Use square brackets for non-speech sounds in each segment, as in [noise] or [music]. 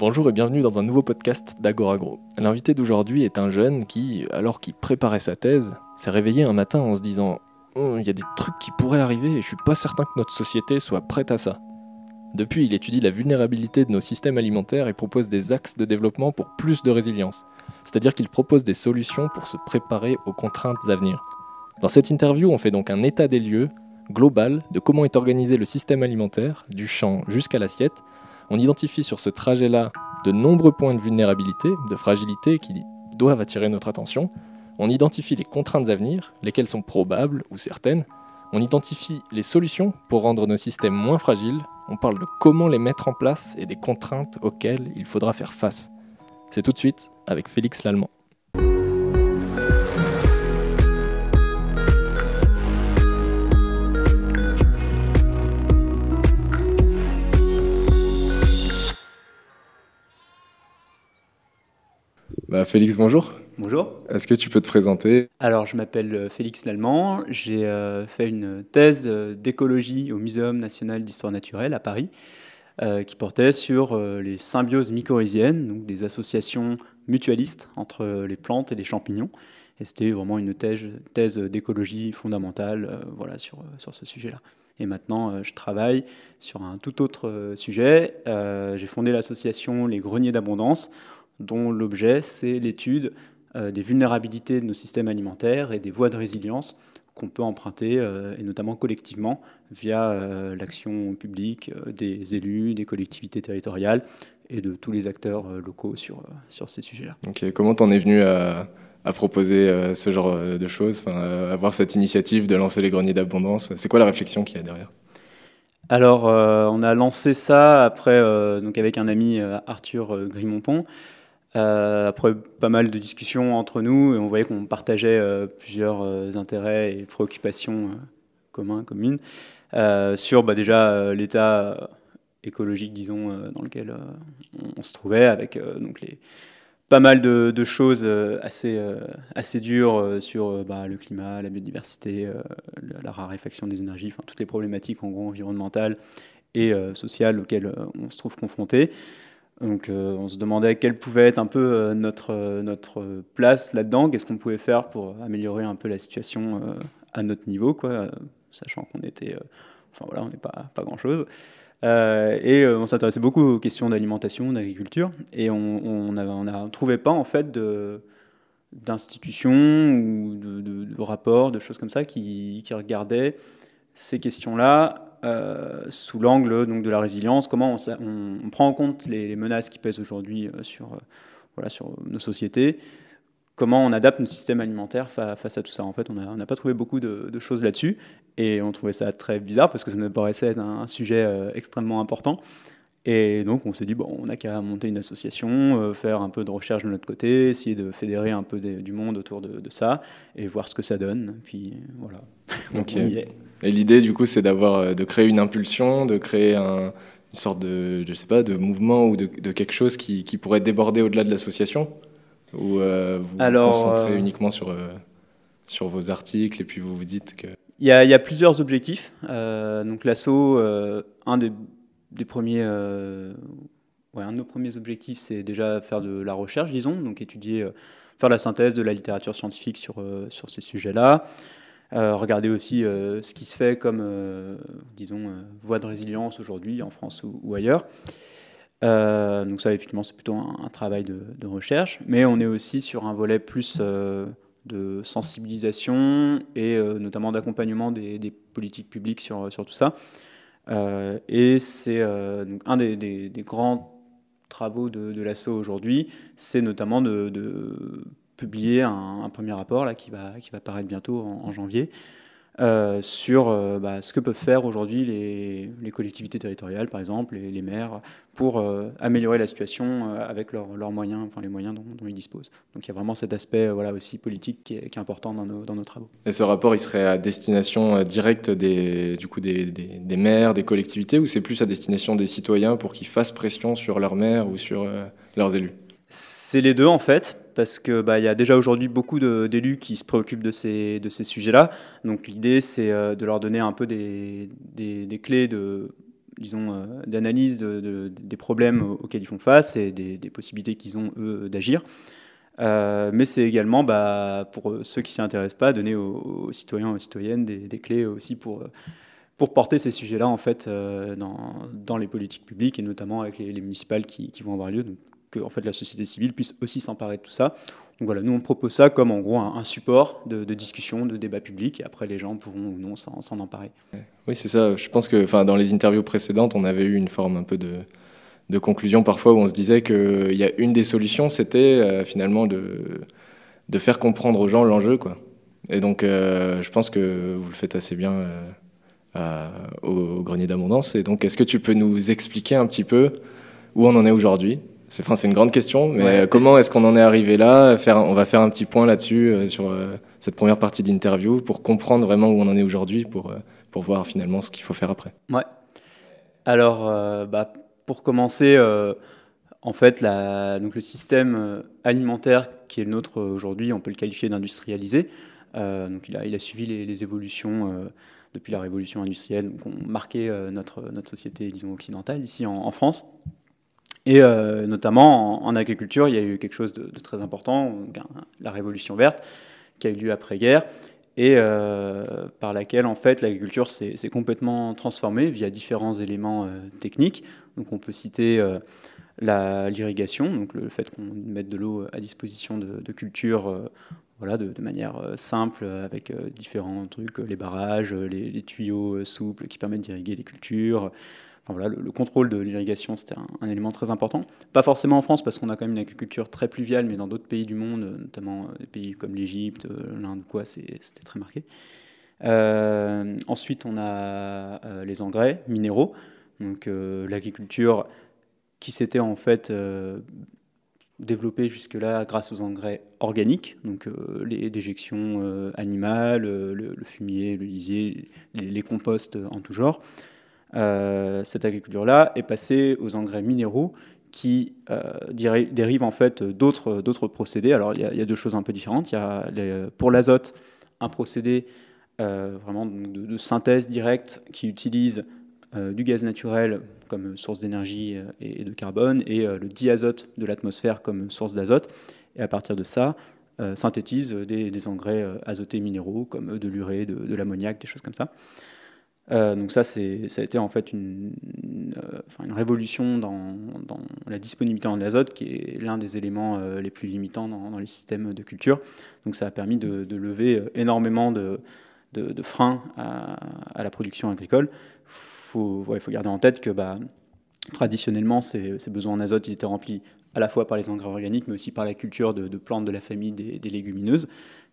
Bonjour et bienvenue dans un nouveau podcast d'Agoragro. L'invité d'aujourd'hui est un jeune qui, alors qu'il préparait sa thèse, s'est réveillé un matin en se disant oh, Il y a des trucs qui pourraient arriver et je suis pas certain que notre société soit prête à ça. Depuis, il étudie la vulnérabilité de nos systèmes alimentaires et propose des axes de développement pour plus de résilience, c'est-à-dire qu'il propose des solutions pour se préparer aux contraintes à venir. Dans cette interview, on fait donc un état des lieux global de comment est organisé le système alimentaire, du champ jusqu'à l'assiette, on identifie sur ce trajet-là de nombreux points de vulnérabilité, de fragilité qui doivent attirer notre attention. On identifie les contraintes à venir, lesquelles sont probables ou certaines. On identifie les solutions pour rendre nos systèmes moins fragiles. On parle de comment les mettre en place et des contraintes auxquelles il faudra faire face. C'est tout de suite avec Félix Lallemand. Bah, Félix, bonjour. Bonjour. Est-ce que tu peux te présenter Alors, je m'appelle euh, Félix Lallemand. J'ai euh, fait une thèse euh, d'écologie au Muséum national d'histoire naturelle à Paris qui portait sur les symbioses mycorhiziennes, donc des associations mutualistes entre les plantes et les champignons. Et c'était vraiment une thèse, thèse d'écologie fondamentale voilà, sur, sur ce sujet-là. Et maintenant, je travaille sur un tout autre sujet. J'ai fondé l'association Les Greniers d'Abondance dont l'objet, c'est l'étude euh, des vulnérabilités de nos systèmes alimentaires et des voies de résilience qu'on peut emprunter, euh, et notamment collectivement, via euh, l'action publique des élus, des collectivités territoriales et de tous les acteurs locaux sur, sur ces sujets-là. Comment t'en es venu à, à proposer ce genre de choses, avoir cette initiative de lancer les greniers d'abondance C'est quoi la réflexion qu'il y a derrière alors, on a lancé ça après, donc avec un ami Arthur Grimonpont. Euh, après pas mal de discussions entre nous, et on voyait qu'on partageait euh, plusieurs euh, intérêts et préoccupations communs, communes, sur bah, déjà l'état écologique, disons, dans lequel on, se trouvait, avec donc les, pas mal de, choses assez, assez dures sur bah, le climat, la biodiversité, la, raréfaction des énergies, toutes les problématiques environnementales et sociales auxquelles on se trouve confronté. Donc euh, on se demandait quelle pouvait être un peu euh, notre, euh, notre place là-dedans, qu'est-ce qu'on pouvait faire pour améliorer un peu la situation à notre niveau, quoi, sachant qu'on était... enfin voilà, on n'est pas, pas grand-chose. et on s'intéressait beaucoup aux questions d'alimentation, d'agriculture, et on n'a on trouvé pas en fait de d'institutions ou de, de, de, rapports, de choses comme ça qui, qui regardaient ces questions-là euh, sous l'angle donc de la résilience, comment on, prend en compte les, menaces qui pèsent aujourd'hui euh, sur, euh, voilà, sur nos sociétés, comment on adapte notre système alimentaire face à tout ça. En fait, on n'a pas trouvé beaucoup de, choses là-dessus et on trouvait ça très bizarre parce que ça nous paraissait être un, sujet extrêmement important. Et donc on s'est dit, bon, on a qu'à monter une association, faire un peu de recherche de notre côté, essayer de fédérer un peu du monde autour de, ça et voir ce que ça donne. Puis voilà, on y est. Et l'idée, du coup, c'est d'avoir, euh, de créer une impulsion, de créer une sorte de, je sais pas, de mouvement ou de, quelque chose qui, pourrait déborder au-delà de l'association Ou euh, vous vous concentrez euh, uniquement sur, sur vos articles et puis vous vous dites que... Il y a, plusieurs objectifs. donc l'assaut, un des, des premiers... Ouais, un de nos premiers objectifs, c'est déjà faire de la recherche, disons, donc étudier, faire la synthèse de la littérature scientifique sur, sur ces sujets-là. Euh, Regarder aussi euh, ce qui se fait comme, euh, disons, voie de résilience aujourd'hui en France ou, ailleurs. donc ça, effectivement, c'est plutôt un, travail de, recherche. Mais on est aussi sur un volet plus de sensibilisation et notamment d'accompagnement des, politiques publiques sur, sur tout ça. et c'est un des, grands travaux de, de l'ASSO aujourd'hui, c'est notamment de publié un, premier rapport là, qui, va, qui va paraître bientôt en, janvier. Euh, sur euh, bah, ce que peuvent faire aujourd'hui les, les, collectivités territoriales, par exemple, les, maires, pour euh, améliorer la situation avec leurs moyens, enfin les moyens dont, ils disposent. Donc il y a vraiment cet aspect voilà, aussi politique qui est, important dans nos, dans nos, travaux. Et ce rapport, il serait à destination directe des, du coup, des, des, des maires, des collectivités, ou c'est plus à destination des citoyens pour qu'ils fassent pression sur leurs maires ou sur leurs élus c'est les deux en fait, parce que bah, il y a déjà aujourd'hui beaucoup d'élus qui se préoccupent de ces, de ces sujets-là. Donc l'idée, c'est euh, de leur donner un peu des, clés de disons, euh, d'analyse des problèmes auxquels ils font face et des, possibilités qu'ils ont, eux, d'agir. Euh, mais c'est également, bah, pour ceux qui ne s'y intéressent pas, donner aux, citoyens et aux citoyennes des, clés aussi pour pour porter ces sujets-là en fait dans, les politiques publiques et notamment avec les, municipales qui, qui, vont avoir lieu. Donc que en fait, la société civile puisse aussi s'emparer de tout ça. Donc voilà, nous on propose ça comme en gros un, support de, discussion, de débat public, et après les gens pourront ou non s'en emparer. Oui, c'est ça. Je pense que enfin, dans les interviews précédentes, on avait eu une forme un peu de, conclusion parfois où on se disait qu'il y a une des solutions, c'était euh, finalement de, faire comprendre aux gens l'enjeu. quoi. Et donc euh, je pense que vous le faites assez bien euh, au, grenier d'abondance. Et donc est-ce que tu peux nous expliquer un petit peu où on en est aujourd'hui c'est une grande question, mais comment est-ce qu'on en est arrivé là On va faire un petit point là-dessus, euh, sur euh, cette première partie d'interview, pour comprendre vraiment où on en est aujourd'hui, pour, euh, pour voir finalement ce qu'il faut faire après. Ouais. Alors, bah, pour commencer, en fait, donc le système alimentaire qui est le nôtre aujourd'hui, on peut le qualifier d'industrialisé. donc il a, suivi les, évolutions depuis la révolution industrielle, qui ont marqué notre, notre société, disons, occidentale, ici en France. Et euh, notamment en, agriculture, il y a eu quelque chose de, très important, la révolution verte, qui a eu lieu après-guerre, et euh, par laquelle en fait l'agriculture s'est complètement transformée via différents éléments euh, techniques. Donc on peut citer l'irrigation, donc le fait qu'on mette de l'eau à disposition de, de cultures voilà, de, manière simple, avec différents trucs, les barrages, les, les tuyaux souples qui permettent d'irriguer les cultures, le, contrôle de l'irrigation, c'était un, élément très important. Pas forcément en France, parce qu'on a quand même une agriculture très pluviale, mais dans d'autres pays du monde, euh, notamment euh, des pays comme l'Égypte, euh, l'Inde, quoi, c'était très marqué. ensuite, on a les engrais minéraux, donc l'agriculture qui s'était en fait développée jusque-là grâce aux engrais organiques, donc les déjections animales, le, fumier, le lisier, les composts en tout genre. Euh, cette agriculture-là est passée aux engrais minéraux qui euh, dérivent en fait d'autres procédés. Alors il y, a, deux choses un peu différentes. Il y a pour l'azote un procédé euh, vraiment de, synthèse directe qui utilise du gaz naturel comme source d'énergie et, de carbone et le diazote de l'atmosphère comme source d'azote. Et à partir de ça, synthétise des, engrais azotés minéraux comme de l'urée, de, de l'ammoniac, des choses comme ça. Euh, donc ça, ça a été en fait une, euh, une révolution dans, dans, la disponibilité en azote, qui est l'un des éléments euh, les plus limitants dans, les systèmes de culture. Donc ça a permis de, lever énormément de, de, freins à, la production agricole. Il faut, faut garder en tête que bah, traditionnellement, ces, ces, besoins en azote ils étaient remplis à la fois par les engrais organiques, mais aussi par la culture de, plantes de la famille des, légumineuses,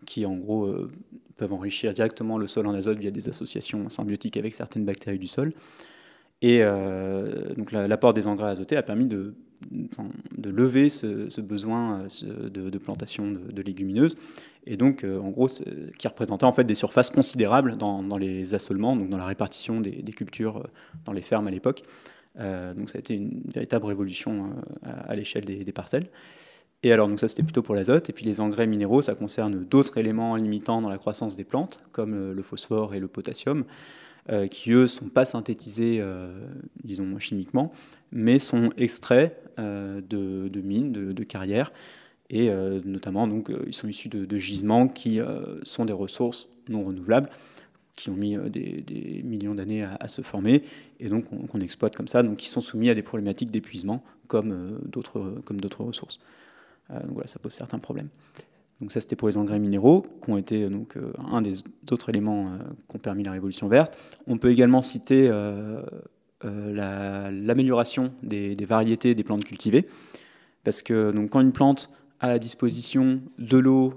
qui en gros euh, peuvent enrichir directement le sol en azote via des associations symbiotiques avec certaines bactéries du sol. Et euh, donc l'apport des engrais azotés a permis de, de lever ce, besoin euh, de, plantation de, légumineuses, et donc en gros qui représentait en fait des surfaces considérables dans, dans les assolements, donc dans la répartition des cultures dans les fermes à l'époque. Euh, donc ça a été une véritable révolution euh, à, l'échelle des, parcelles. Et alors, donc ça, c'était plutôt pour l'azote. Et puis, les engrais minéraux, ça concerne d'autres éléments limitants dans la croissance des plantes, comme euh, le phosphore et le potassium, qui, eux, ne sont pas synthétisés, disons, chimiquement, mais sont extraits de, mines, de, carrières. Et notamment, donc, ils sont issus de gisements qui sont des ressources non renouvelables qui ont mis euh, des, millions d'années à, se former et donc qu'on exploite comme ça, donc qui sont soumis à des problématiques d'épuisement comme euh, d'autres euh, comme d'autres ressources. donc voilà, ça pose certains problèmes. Donc ça, c'était pour les engrais minéraux, qui ont été donc, un des autres éléments qui ont permis la révolution verte. On peut également citer l'amélioration des, variétés des plantes cultivées, parce que donc, quand une plante a à disposition de l'eau,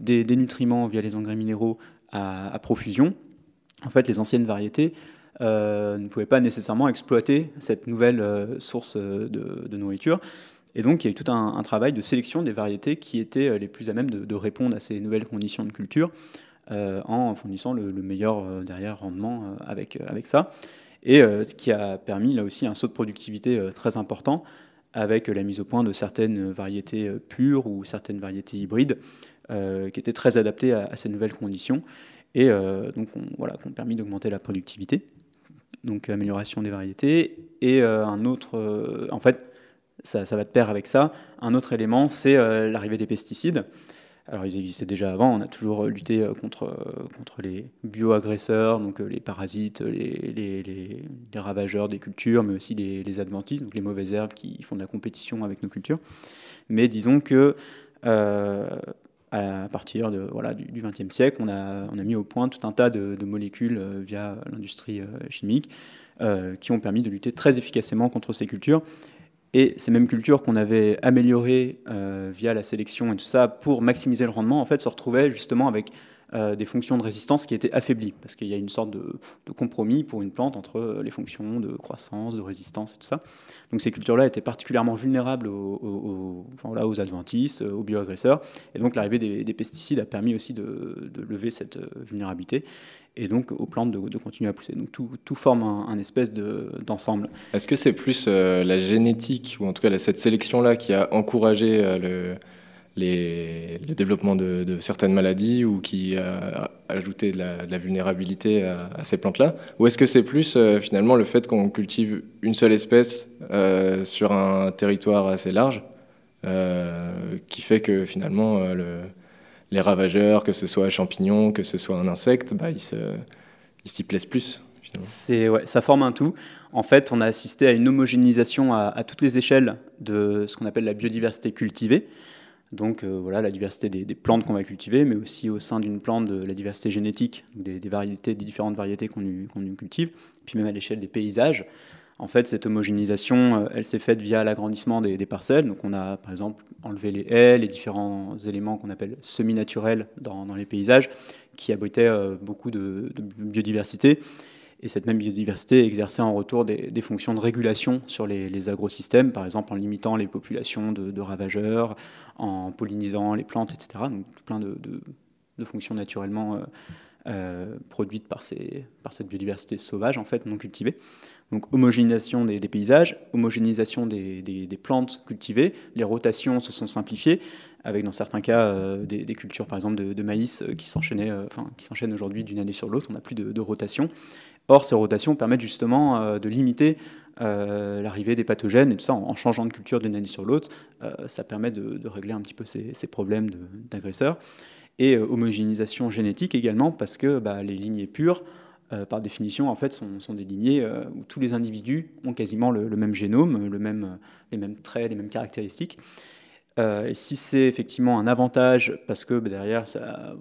des, nutriments via les engrais minéraux, à, profusion, en fait, les anciennes variétés euh, ne pouvaient pas nécessairement exploiter cette nouvelle euh, source euh, de, nourriture. Et donc, il y a eu tout un, travail de sélection des variétés qui étaient les plus à même de, répondre à ces nouvelles conditions de culture en fournissant le, meilleur derrière rendement avec, avec ça. Et ce qui a permis là aussi un saut de productivité très important avec la mise au point de certaines variétés pures ou certaines variétés hybrides euh, qui étaient très adaptés à, ces nouvelles conditions et euh, donc voilà, qui ont permis d'augmenter la productivité, donc amélioration des variétés. Et euh, un autre, en fait, ça, ça, va de pair avec ça, un autre élément, c'est l'arrivée des pesticides. Alors ils existaient déjà avant, on a toujours lutté contre, contre les bioagresseurs, donc les parasites, les, les, les, ravageurs des cultures, mais aussi les, adventistes, adventices, donc les mauvaises herbes qui font de la compétition avec nos cultures. Mais disons que à partir de, voilà, du XXe siècle, on a, on a, mis au point tout un tas de, molécules euh, via l'industrie euh, chimique euh, qui ont permis de lutter très efficacement contre ces cultures. Et ces mêmes cultures qu'on avait améliorées via la sélection et tout ça pour maximiser le rendement, en fait, se retrouvaient justement avec euh, des fonctions de résistance qui étaient affaiblies, parce qu'il y a une sorte de, compromis pour une plante entre les fonctions de croissance, de résistance et tout ça. Donc ces cultures-là étaient particulièrement vulnérables aux, aux, aux, adventices, aux bioagresseurs, et donc l'arrivée des, pesticides a permis aussi de, lever cette euh, vulnérabilité, et donc aux plantes de, continuer à pousser. Donc tout, forme un, espèce d'ensemble. Est-ce que c'est plus euh, la génétique, ou en tout cas cette sélection-là qui a encouragé le les, le développement de, certaines maladies ou qui a euh, ajouté de la, vulnérabilité à, ces plantes-là Ou est-ce que c'est plus euh, finalement le fait qu'on cultive une seule espèce euh, sur un territoire assez large qui fait que finalement les ravageurs, que ce soit un champignon, que ce soit un insecte, bah, ils s'y plaisent plus ouais, ça forme un tout. En fait, on a assisté à une homogénéisation à toutes les échelles de ce qu'on appelle la biodiversité cultivée. Donc euh, voilà, la diversité des, plantes qu'on va cultiver, mais aussi au sein d'une plante, de la diversité génétique, des, variétés, des différentes variétés qu'on cultive, puis même à l'échelle des paysages. En fait, cette homogénéisation, euh, elle s'est faite via l'agrandissement des, parcelles. Donc on a par exemple enlevé les haies, les différents éléments qu'on appelle semi-naturels dans, les paysages, qui abritaient euh, beaucoup de biodiversité. Et cette même biodiversité exerçait en retour des, fonctions de régulation sur les, les, agrosystèmes, par exemple en limitant les populations de, ravageurs, en pollinisant les plantes, etc. Donc plein de, fonctions naturellement euh, euh, produites par, ces, par, cette biodiversité sauvage, en fait, non cultivée. Donc homogénéisation des, paysages, homogénéisation des, plantes cultivées, les rotations se sont simplifiées, avec dans certains cas euh, des, cultures, par exemple, de, maïs qui s'enchaînent aujourd'hui d'une année sur l'autre, on n'a plus de rotation. Or, ces rotations permettent justement euh, de limiter euh, l'arrivée des pathogènes et tout ça, en, changeant de culture d'une année sur l'autre, euh, ça permet de, régler un petit peu ces, problèmes d'agresseurs. Et homogénéisation génétique également, parce que bah, les lignées pures, par définition, en fait, sont, des lignées où tous les individus ont quasiment le, même génome, même, les mêmes traits, les mêmes caractéristiques. Euh, et si c'est effectivement un avantage, parce que bah, derrière, ça,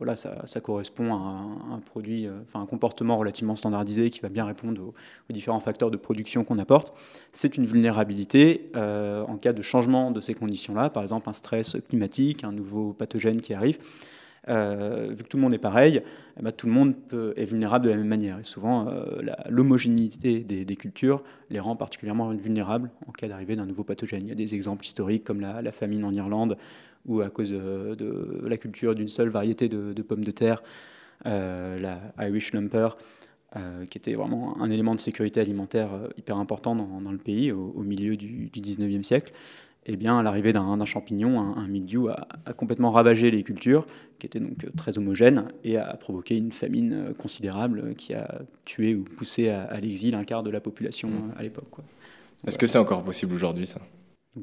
correspond à euh, un, comportement relativement standardisé qui va bien répondre aux, différents facteurs de production qu'on apporte, c'est une vulnérabilité euh, en cas de changement de ces conditions-là, par exemple un stress climatique, un nouveau pathogène qui arrive. Euh, vu que tout le monde est pareil, eh ben, tout le monde peut, est vulnérable de la même manière. Et souvent, euh, l'homogénéité des, cultures les rend particulièrement vulnérables en cas d'arrivée d'un nouveau pathogène. Il y a des exemples historiques comme la, famine en Irlande, où à cause euh, de, la culture d'une seule variété de, pommes de terre, euh, la Irish Lumper, qui était vraiment un élément de sécurité alimentaire hyper important dans, le pays au, milieu du, du 19e siècle eh bien, l'arrivée d'un champignon, un, un a, complètement ravagé les cultures, qui étaient donc euh, très homogènes, et a provoqué une famine euh, considérable euh, qui a tué ou poussé à, l'exil un quart de la population mmh. à l'époque. Est-ce que c'est encore possible aujourd'hui, ça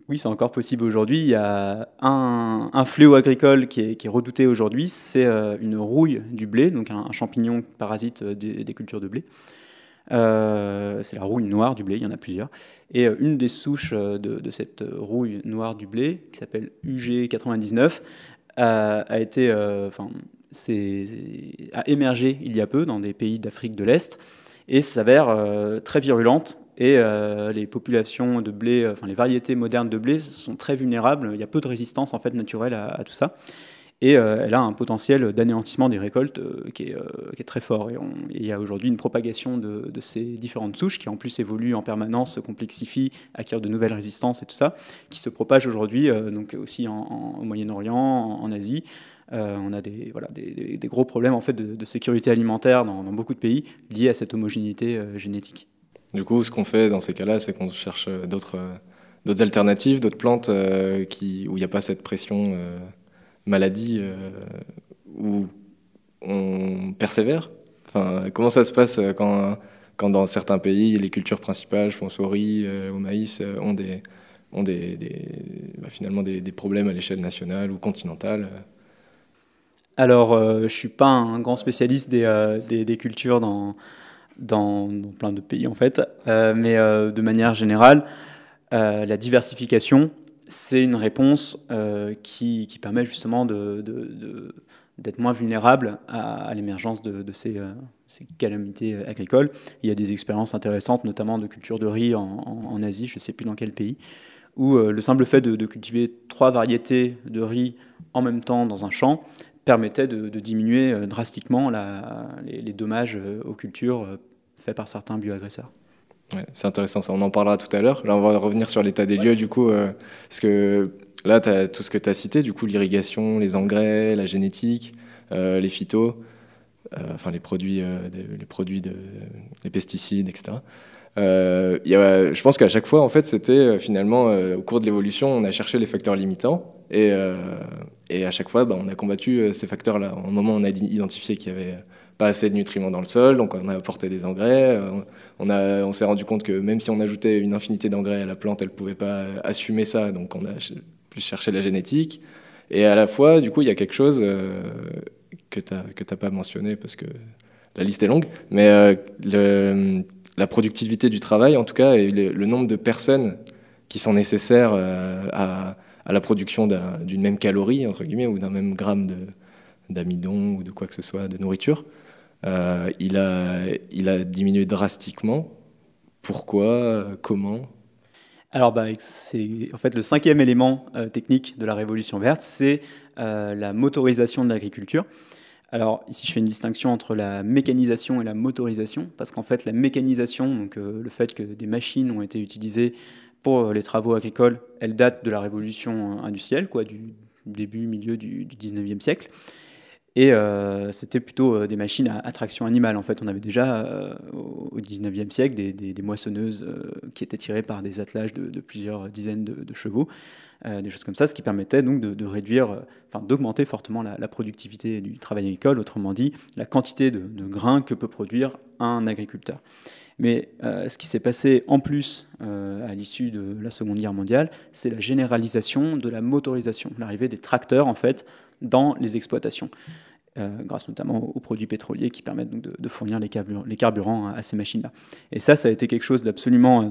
oui, c'est encore possible aujourd'hui. Il y a un, fléau agricole qui est, redouté aujourd'hui, c'est une rouille du blé, donc un, champignon parasite des cultures de blé. Euh, c'est la rouille noire du blé, il y en a plusieurs. Et euh, une des souches euh, de, cette rouille noire du blé, qui s'appelle UG99, a, été, a émergé il y a peu dans des pays d'Afrique de l'Est et s'avère très virulente et les populations de blé, enfin les variétés modernes de blé sont très vulnérables. Il y a peu de résistance en fait naturelle à tout ça et euh, elle a un potentiel d'anéantissement des récoltes euh, euh, qui, est, très fort. Et il y a aujourd'hui une propagation de, ces différentes souches qui en plus évoluent en permanence, se complexifient, acquièrent de nouvelles résistances et tout ça, qui se propagent aujourd'hui donc aussi en, au Moyen-Orient, en, Asie. on a des, des, gros problèmes en fait de, sécurité alimentaire dans, beaucoup de pays liés à cette homogénéité génétique. Du coup, ce qu'on fait dans ces cas-là, c'est qu'on cherche d'autres, alternatives, d'autres plantes qui, où il n'y a pas cette pression maladie euh, où on persévère enfin, Comment ça se passe euh, quand, quand dans certains pays, les cultures principales, je pense au riz, euh, au maïs, ont des, ont des, bah, finalement des, problèmes à l'échelle nationale ou continentale alors, je ne suis pas un grand spécialiste des, des, cultures dans, dans, plein de pays, en fait. mais de manière générale, la diversification, c'est une réponse euh, qui, permet justement d'être moins vulnérable à, l'émergence de, euh, ces, calamités euh, agricoles. Il y a des expériences intéressantes, notamment de culture de riz en, Asie, je ne sais plus dans quel pays, où le simple fait de, cultiver trois variétés de riz en même temps dans un champ permettait de, diminuer drastiquement les, les, dommages aux cultures faits par certains bioagresseurs c'est intéressant ça, on en parlera tout à l'heure. Là, on va revenir sur l'état des lieux, du coup, euh, parce que là, tu as tout ce que tu as cité, du coup, l'irrigation, les engrais, la génétique, euh, les phytos, euh, enfin les produits, les produits de, les pesticides, etc. Y a, je pense qu'à chaque fois, en fait, c'était finalement, au cours de l'évolution, on a cherché les facteurs limitants, et, et à chaque fois, bah, on a combattu ces facteurs-là. Au moment où on a identifié qu'il y avait pas assez de nutriments dans le sol, donc on a apporté des engrais. Euh, on, on s'est rendu compte que même si on ajoutait une infinité d'engrais à la plante, elle ne pouvait pas assumer ça, donc on a plus cherché la génétique. Et à la fois, du coup, il y a quelque chose euh, que tu n'as pas mentionné parce que la liste est longue, mais euh, la productivité du travail, en tout cas, et le, nombre de personnes qui sont nécessaires à, à, la production d'une même calorie, entre guillemets, ou d'un même gramme d'amidon ou de quoi que ce soit, de nourriture. Euh, il, a, diminué drastiquement. Pourquoi Comment alors, bah, c'est en fait le cinquième élément euh, technique de la révolution verte, c'est euh, la motorisation de l'agriculture. Alors, ici, je fais une distinction entre la mécanisation et la motorisation, parce qu'en fait, la mécanisation, donc le fait que des machines ont été utilisées pour les travaux agricoles, elle date de la révolution industrielle, quoi, du début, milieu du, du 19e siècle. Et euh, c'était plutôt euh, des machines à, traction animale. En fait, on avait déjà euh, au 19e siècle des, moissonneuses qui étaient tirées par des attelages de, plusieurs dizaines de, chevaux, des choses comme ça, ce qui permettait donc de, réduire, enfin d'augmenter fortement la, la, productivité du travail agricole, autrement dit la quantité de, grains que peut produire un agriculteur. Mais ce qui s'est passé en plus à l'issue de la Seconde Guerre mondiale, c'est la généralisation de la motorisation, l'arrivée des tracteurs en fait dans les exploitations. Euh, grâce notamment aux, produits pétroliers qui permettent de, fournir les, carburants, à, ces machines-là. Et ça, ça a été quelque chose d'absolument euh,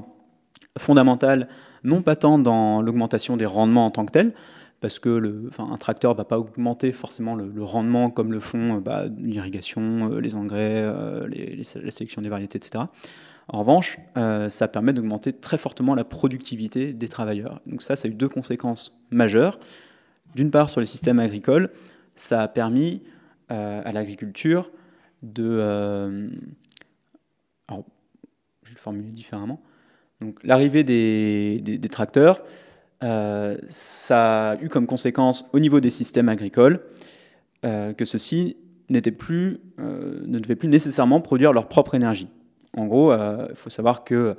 fondamental, non pas tant dans l'augmentation des rendements en tant que tel, parce que un tracteur ne va pas augmenter forcément le, rendement comme le font euh, bah, l'irrigation, les engrais, la sélection des variétés, etc. En revanche, ça permet d'augmenter très fortement la productivité des travailleurs. Donc ça, ça a eu deux conséquences majeures. D'une part, sur les systèmes agricoles, ça a permis euh, à l'agriculture de. Euh, alors, je vais le formuler différemment. Donc, l'arrivée des, tracteurs, euh, ça a eu comme conséquence au niveau des systèmes agricoles que ceux-ci plus, ne devaient plus nécessairement produire leur propre énergie. En gros, il faut savoir que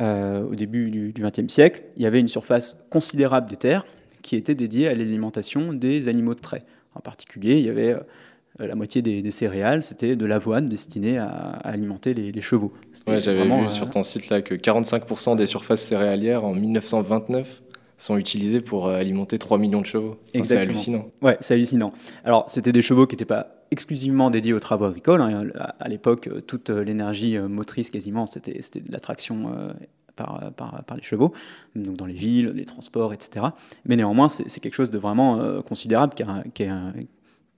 au début du XXe siècle, il y avait une surface considérable des terres qui était dédiée à l'alimentation des animaux de trait. En particulier, il y avait euh, la moitié des, céréales, c'était de l'avoine destinée à, alimenter les, chevaux. Ouais, j'avais vu euh, sur ton site là que 45% des surfaces céréalières en 1929 sont utilisées pour euh, alimenter 3 millions de chevaux. c'est hallucinant. Ouais, c'est hallucinant. Alors, c'était des chevaux qui n'étaient pas exclusivement dédiés aux travaux agricoles. A hein. À l'époque, toute l'énergie motrice quasiment, c'était de l'attraction par, par, par, les chevaux, donc dans les villes, les transports, etc. Mais néanmoins, c'est quelque chose de vraiment considérable qui qui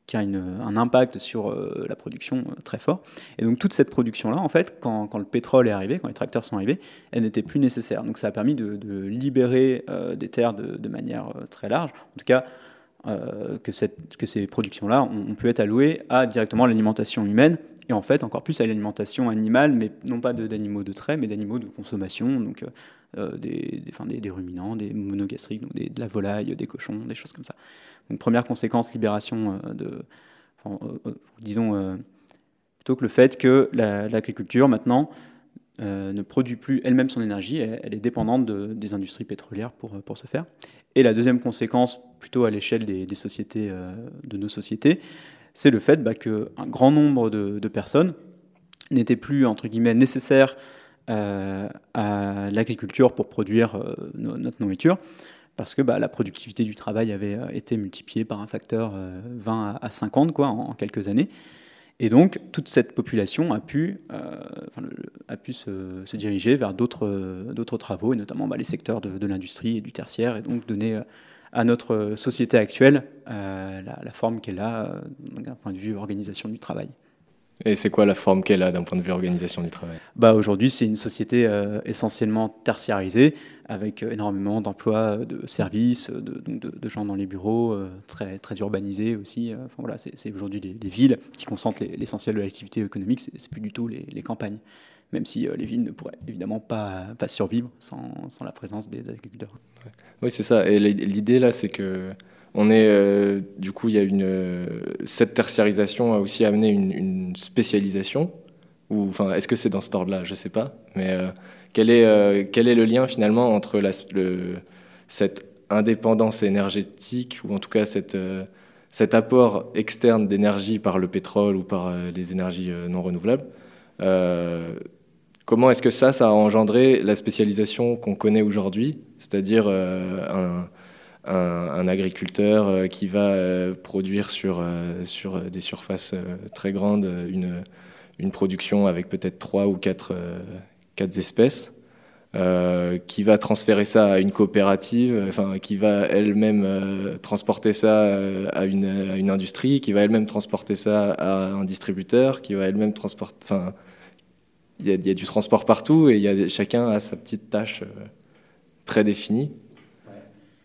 qui a un impact sur euh, la production euh, très fort. Et donc toute cette production-là, en fait, quand, quand, le pétrole est arrivé, quand les tracteurs sont arrivés, elle n'était plus nécessaire. Donc ça a permis de, libérer euh, des terres de, manière très large. En tout cas, que, cette, que, ces productions-là ont, pu être allouées à directement l'alimentation humaine et en fait encore plus à l'alimentation animale, mais non pas d'animaux de, trait, mais d'animaux de consommation, donc des, des, ruminants, des monogastriques, donc de la volaille, des cochons, des choses comme ça première conséquence libération euh, de, euh, euh, disons, plutôt que le fait que l'agriculture maintenant ne produit plus elle-même son énergie, elle, est dépendante des industries pétrolières pour, pour se faire. Et la deuxième conséquence, plutôt à l'échelle des, sociétés, de nos sociétés, c'est le fait bah, qu'un grand nombre de, personnes n'étaient plus, entre guillemets, nécessaires à l'agriculture pour produire notre nourriture parce que bah, la productivité du travail avait euh, été multipliée par un facteur 20 euh, à 50 quoi, en, quelques années. Et donc, toute cette population a pu, euh, a pu se, diriger vers d'autres travaux, et notamment bah, les secteurs de, l'industrie et du tertiaire, et donc donner à notre société actuelle la, forme qu'elle a d'un point de vue organisation du travail. Et c'est quoi la forme qu'elle a d'un point de vue organisation du travail bah Aujourd'hui, c'est une société euh, essentiellement tertiarisée, avec euh, énormément d'emplois, euh, de services, de, gens dans les bureaux, très, très urbanisés aussi. Enfin, voilà, c'est aujourd'hui les, villes qui concentrent l'essentiel de l'activité économique, c'est plus du tout les, campagnes. Même si les villes ne pourraient évidemment pas, pas survivre sans, sans la présence des agriculteurs. Oui, c'est ça. Et l'idée là, c'est que on est, euh, du coup, il y a une, euh, cette tertiarisation a aussi amené une, spécialisation. enfin, est-ce que c'est dans cet ordre-là Je ne sais pas. Mais euh, quel, est, quel est le lien finalement entre la, cette indépendance énergétique, ou en tout cas cette, cet apport externe d'énergie par le pétrole ou par les énergies non renouvelables Comment est-ce que ça, ça a engendré la spécialisation qu'on connaît aujourd'hui, c'est-à-dire un euh, un, agriculteur euh, qui va euh, produire sur, sur des surfaces très grandes une, une production avec peut-être trois ou quatre, quatre espèces. qui va transférer ça à une coopérative, enfin qui va elle-même transporter ça à une, une, industrie, qui va elle-même transporter ça à un distributeur, qui va elle-même transporter. Enfin, il y, a du transport partout et y a, chacun a sa petite tâche très définie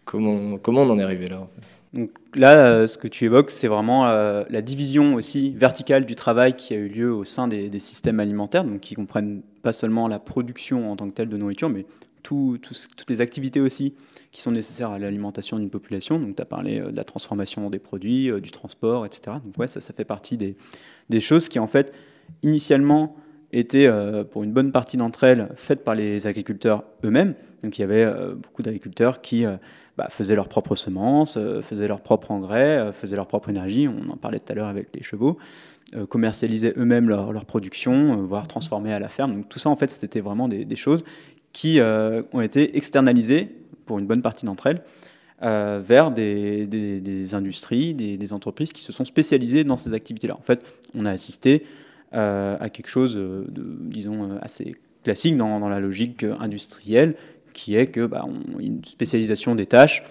comment, on en est arrivé là Donc là, euh, ce que tu évoques, c'est vraiment euh, la division aussi verticale du travail qui a eu lieu au sein des, systèmes alimentaires, donc qui comprennent pas seulement la production en tant que telle de nourriture, mais toutes les activités aussi qui sont nécessaires à l'alimentation d'une population. Donc, tu as parlé euh, de la transformation des produits, du transport, etc. Donc, ouais, ça, ça fait partie des, des choses qui, en fait, initialement, étaient, euh, pour une bonne partie d'entre elles, faites par les agriculteurs eux-mêmes. Donc il y avait euh, beaucoup d'agriculteurs qui euh, bah, faisaient leurs propres semences, faisaient leurs propres engrais, faisaient leur propre énergie, on en parlait tout à l'heure avec les chevaux, commercialisaient eux-mêmes leur, production, voire mmh. transformaient à la ferme. Donc tout ça, en fait, c'était vraiment des, choses qui ont été externalisées, pour une bonne partie d'entre elles, vers des, industries, des, des, entreprises qui se sont spécialisées dans ces activités-là. En fait, on a assisté euh, à quelque chose euh, de, disons, euh, assez classique dans, la logique industrielle, qui est que bah, une spécialisation des tâches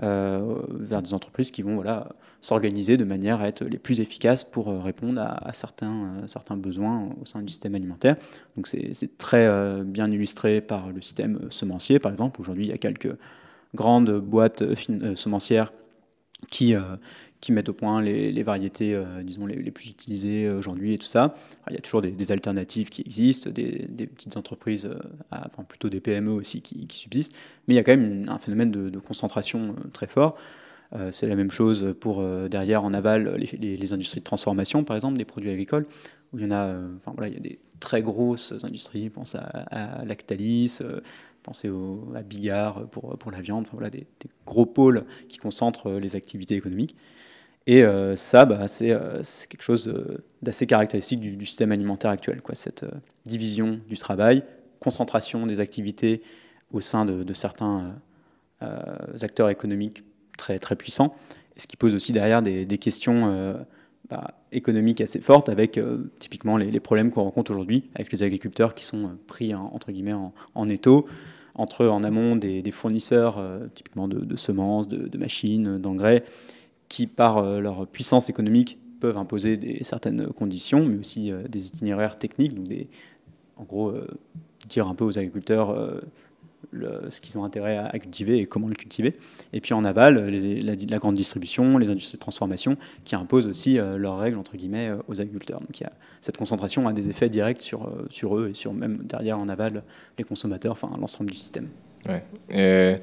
vers des entreprises qui vont voilà, s'organiser de manière à être les plus efficaces pour répondre à, certains, certains besoins au sein du système alimentaire. Donc c'est très bien illustré par le système semencier, par exemple. Aujourd'hui, il y a quelques grandes boîtes semencières qui, qui mettent au point les, variétés, euh, disons, les, plus utilisées euh, aujourd'hui et tout ça. il y a toujours des, alternatives qui existent, des, petites entreprises, euh, enfin plutôt des PME aussi qui, subsistent, mais il y a quand même un phénomène de, concentration très fort. c'est la même chose pour derrière en aval les, industries de transformation, par exemple, des produits agricoles, où il y en a, enfin, voilà, il y a des très grosses industries, pensez à, Lactalis, pensez à Bigard pour, la viande, enfin, voilà, des, gros pôles qui concentrent les activités économiques. Et euh, ça, bah, euh, c'est quelque chose euh, d'assez caractéristique du, système alimentaire actuel, quoi, cette division du travail, concentration des activités au sein de, certains acteurs économiques très, très puissants, ce qui pose aussi derrière des, questions bah, économiques assez fortes, avec typiquement les, problèmes qu'on rencontre aujourd'hui, avec les agriculteurs qui sont pris en, entre guillemets en, étau entre en amont des, fournisseurs, typiquement de, semences, de, de machines, d'engrais, qui, par euh, leur puissance économique, peuvent imposer des, certaines conditions, mais aussi euh, des itinéraires techniques, donc des, en gros, euh, dire un peu aux agriculteurs ce qu'ils ont intérêt à, cultiver et comment le cultiver. Et puis en aval, les, la, grande distribution, les industries de transformation, qui imposent aussi leurs règles entre guillemets aux agriculteurs. Donc a, cette concentration a des effets directs sur, sur eux et sur même derrière en aval les consommateurs, enfin l'ensemble du système. Ouais.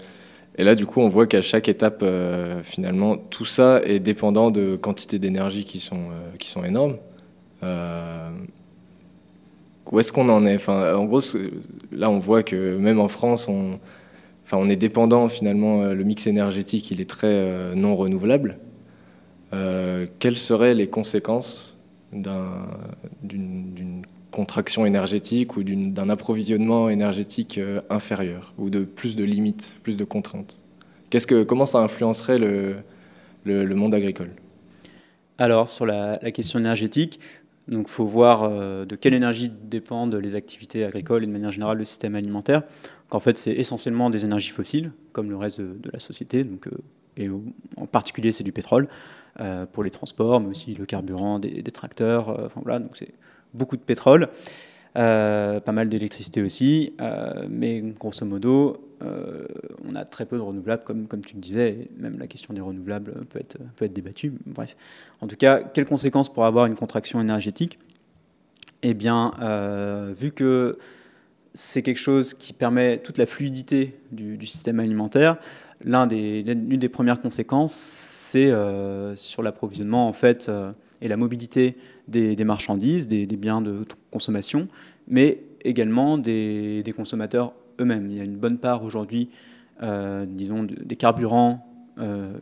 Et là, du coup, on voit qu'à chaque étape, euh, finalement, tout ça est dépendant de quantités d'énergie qui sont, euh, énormes. Euh, où est-ce qu'on en est En gros, là, on voit que même en France, on, est dépendant, finalement, le mix énergétique, il est très non renouvelable. quelles seraient les conséquences d'une contraction énergétique ou d'un approvisionnement énergétique euh, inférieur ou de plus de limites, plus de contraintes. Qu'est-ce que, comment ça influencerait le, monde agricole Alors, sur la, question énergétique, il faut voir euh, de quelle énergie dépendent les activités agricoles et de manière générale le système alimentaire. en fait, c'est essentiellement des énergies fossiles, comme le reste de, la société, donc, euh, et en particulier c'est du pétrole, pour les transports, mais aussi le carburant des, tracteurs. voilà, donc c'est beaucoup de pétrole, euh, pas mal d'électricité aussi, euh, mais grosso modo, euh, on a très peu de renouvelables, comme, comme tu le disais, même la question des renouvelables peut être, peut être débattue. Bref, en tout cas, quelles conséquences pour avoir une contraction énergétique Eh bien, vu que c'est quelque chose qui permet toute la fluidité du, système alimentaire, l'une des, premières conséquences, c'est sur l'approvisionnement en fait, et la mobilité des, marchandises, des, biens de consommation, mais également des, consommateurs eux-mêmes. Il y a une bonne part aujourd'hui, euh, disons, des carburants euh,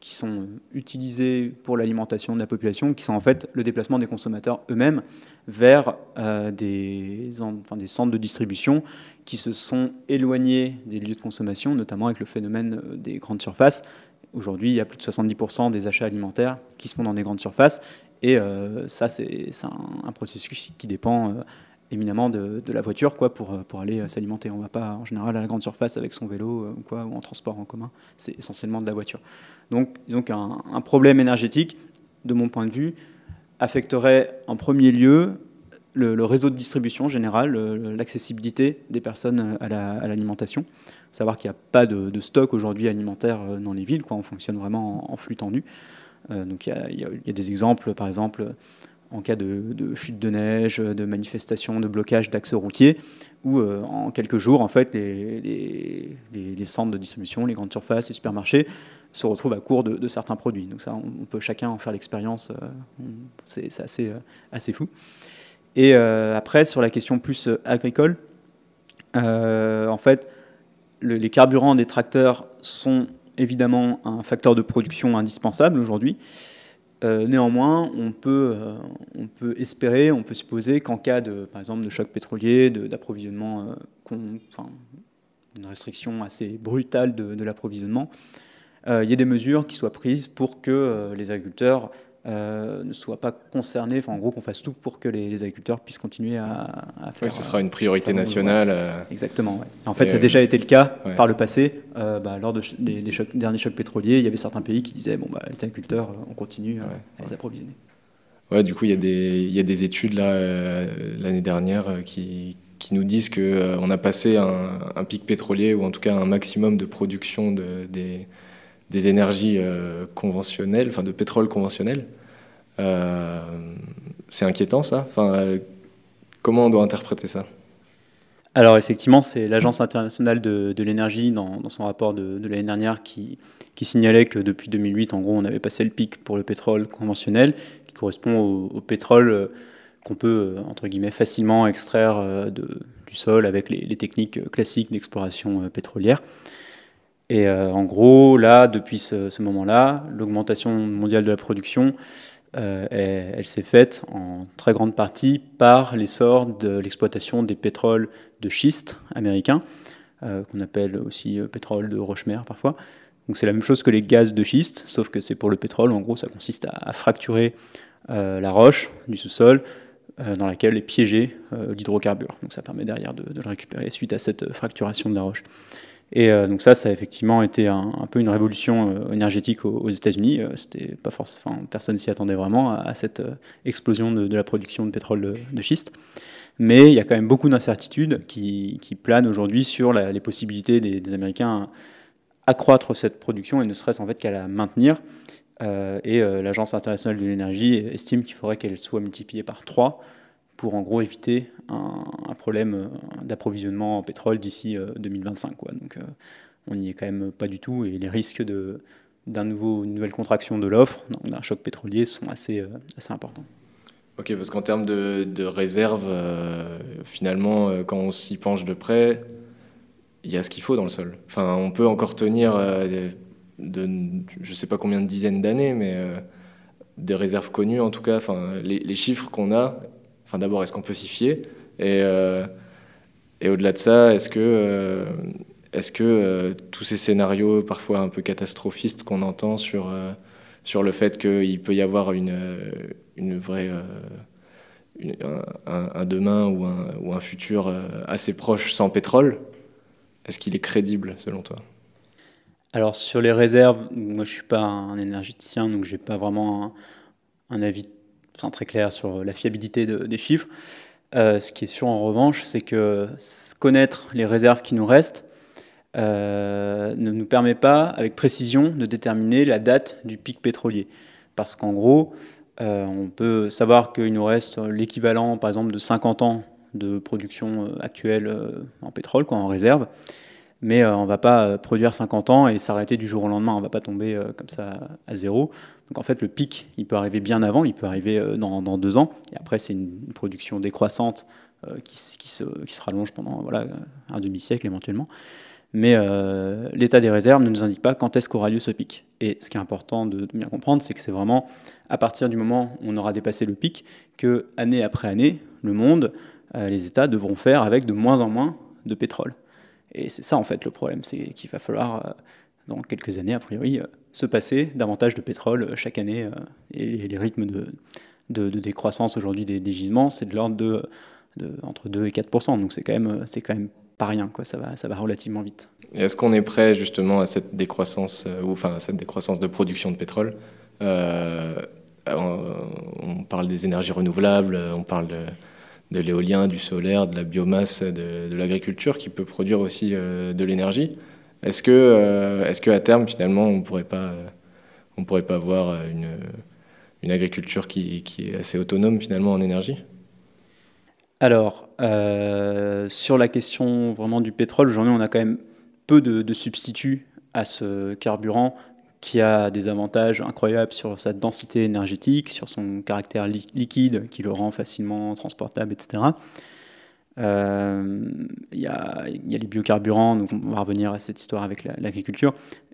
qui sont utilisés pour l'alimentation de la population, qui sont en fait le déplacement des consommateurs eux-mêmes vers euh, des, des centres de distribution qui se sont éloignés des lieux de consommation, notamment avec le phénomène des grandes surfaces. Aujourd'hui, il y a plus de 70% des achats alimentaires qui se font dans des grandes surfaces, et euh, ça, c'est un, processus qui dépend euh, éminemment de, la voiture quoi, pour, pour aller euh, s'alimenter. On ne va pas en général à la grande surface avec son vélo ou, quoi, ou en transport en commun. C'est essentiellement de la voiture. Donc, donc un, problème énergétique, de mon point de vue, affecterait en premier lieu le, réseau de distribution général, l'accessibilité des personnes à l'alimentation. savoir qu'il n'y a pas de, stock aujourd'hui alimentaire dans les villes, quoi. on fonctionne vraiment en flux tendu. Euh, donc il y, a des exemples, par exemple, en cas de, chute de neige, de manifestation, de blocage d'axes routiers, où euh, en quelques jours, en fait, les, centres de distribution, les grandes surfaces, les supermarchés se retrouvent à court de, certains produits. Donc ça, on, peut chacun en faire l'expérience. Euh, c'est assez, assez fou. Et après, sur la question plus agricole, en fait, les carburants des tracteurs sont évidemment un facteur de production indispensable aujourd'hui. Euh, néanmoins, on peut, euh, on peut espérer, on peut supposer qu'en cas de, par exemple, de choc pétrolier, d'approvisionnement, euh, une restriction assez brutale de, de l'approvisionnement, il y ait des mesures qui soient prises pour que les agriculteurs euh, ne soient pas concernés, en gros qu'on fasse tout pour que les, agriculteurs puissent continuer à, faire. Oui, ce sera une euh, priorité nationale. Euh, Exactement. En fait, ça a déjà été le cas par le passé. Bah, lors des chocs, derniers chocs pétroliers, il y avait certains pays qui disaient bon, bah, les agriculteurs, on continue à les approvisionner. Ouais, du coup, il y, a des, y des études l'année dernière qui, nous disent qu'on a passé un, un, pic pétrolier ou en tout cas un maximum de production de, des, des énergies euh, conventionnelles, enfin de pétrole conventionnel. Euh, c'est inquiétant ça. Enfin, euh, comment on doit interpréter ça alors effectivement, c'est l'Agence internationale de, l'énergie dans, son rapport de, l'année dernière qui, signalait que depuis 2008, en gros, on avait passé le pic pour le pétrole conventionnel, qui correspond au, pétrole qu'on peut, entre guillemets, facilement extraire du sol avec les, les techniques classiques d'exploration pétrolière. Et euh, en gros, là, depuis ce, moment-là, l'augmentation mondiale de la production, euh, elle, s'est faite en très grande partie par l'essor de l'exploitation des pétroles de schiste américains, euh, qu'on appelle aussi pétrole de roche-mer parfois. Donc c'est la même chose que les gaz de schiste, sauf que c'est pour le pétrole. En gros, ça consiste à, fracturer la roche du sous-sol dans laquelle est piégé l'hydrocarbure. Donc ça permet derrière de, le récupérer suite à cette fracturation de la roche. Et euh, donc ça, ça a effectivement été un, peu une révolution euh, énergétique aux, États-Unis. Personne euh, c'était pas personne s'y attendait vraiment à, cette explosion de, la production de pétrole de, schiste. Mais il y a quand même beaucoup d'incertitudes qui, planent aujourd'hui sur les possibilités des, Américains à accroître cette production et ne serait-ce en fait qu'à la maintenir. et l'Agence internationale de l'énergie estime qu'il faudrait qu'elle soit multipliée par 3 pour en gros éviter un, problème euh, d'approvisionnement en pétrole d'ici 2025. Euh, quoi. Donc euh, on n'y est quand même pas du tout et les risques de d'un nouveau nouvelle contraction de l'offre, d'un choc pétrolier sont assez assez importants. Ok, parce qu'en termes de, de réserve, finalement, quand on s'y penche de près, il y a ce qu'il faut dans le sol. Enfin, on peut encore tenir de, je sais pas combien de dizaines d'années, mais des réserves connues en tout cas. Enfin, les, les chiffres qu'on a, d'abord, est-ce qu'on peut s'y fier Et, euh, au-delà de ça, est-ce que, euh, que euh, tous ces scénarios parfois un peu catastrophistes qu'on entend sur, sur le fait qu'il peut y avoir une, une vraie. un, demain ou un, ou un futur assez proche sans pétrole, est-ce qu'il est crédible selon toi alors sur les réserves, moi je suis pas un énergéticien, donc j'ai pas vraiment un, un avis très clair sur la fiabilité des chiffres. Euh, ce qui est sûr en revanche, c'est que connaître les réserves qui nous restent euh, ne nous permet pas, avec précision, de déterminer la date du pic pétrolier. Parce qu'en gros, euh, on peut savoir qu'il nous reste l'équivalent, par exemple, de 50 ans de production actuelle en pétrole, quoi, en réserve mais euh, on ne va pas euh, produire 50 ans et s'arrêter du jour au lendemain, on ne va pas tomber euh, comme ça à zéro. Donc en fait, le pic, il peut arriver bien avant, il peut arriver dans, deux ans, et après c'est une production décroissante qui, se, qui, se, rallonge pendant voilà, un demi-siècle éventuellement. Mais l'état des réserves ne nous indique pas quand est-ce qu'aura lieu ce pic. Et ce qui est important de, bien comprendre, c'est que c'est vraiment à partir du moment où on aura dépassé le pic que, année après année, le monde, les États devront faire avec de moins en moins de pétrole. Et c'est ça en fait le problème, c'est qu'il va falloir euh, dans quelques années, a priori, euh, se passer davantage de pétrole euh, chaque année. et les, rythmes de, de, décroissance aujourd'hui des, gisements, c'est de l'ordre de, entre 2 et 4 donc c'est quand même, c'est quand même pas rien, quoi. Ça, va, ça va relativement vite. Est-ce qu'on est prêt justement à cette décroissance, ou enfin cette décroissance de production de pétrole on, on, parle des énergies renouvelables, on parle de de l'éolien, du solaire, de la biomasse, de, l'agriculture, qui peut produire aussi euh, de l'énergie. Est-ce que, euh, est-ce que à terme, finalement, on pourrait pas, euh, on pourrait pas avoir une, agriculture qui, est assez autonome finalement en énergie Alors, sur la question vraiment du pétrole, aujourd'hui, on a quand même peu de, de substituts à ce carburant qui a des avantages incroyables sur sa densité énergétique, sur son caractère liquide qui le rend facilement transportable, etc. Euh, il y, a les biocarburants, on va revenir à cette histoire avec l'agriculture.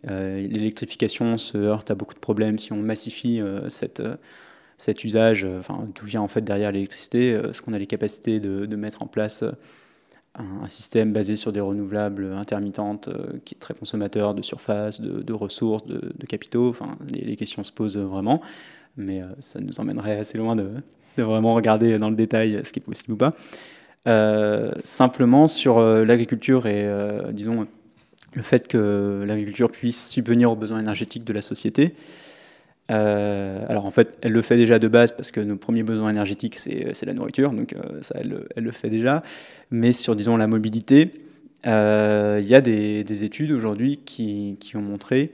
Euh, l'électrification se heurte à beaucoup de problèmes si on massifie euh, cet usage, d'où vient en fait derrière l'électricité, ce qu'on a les capacités de, de, mettre en place un, système basé sur des renouvelables intermittentes euh, qui est très consommateur de surface, de, ressources, de, capitaux. les, questions se posent vraiment, mais euh, ça nous emmènerait assez loin de, vraiment regarder dans le détail ce qui est possible ou pas. Euh, simplement sur l'agriculture et, disons, le fait que l'agriculture puisse subvenir aux besoins énergétiques de la société. Euh, alors en fait, elle le fait déjà de base parce que nos premiers besoins énergétiques, c'est euh, la nourriture, donc euh, ça, elle, le fait déjà. Mais sur, disons, la mobilité, il y a des, études aujourd'hui qui, ont montré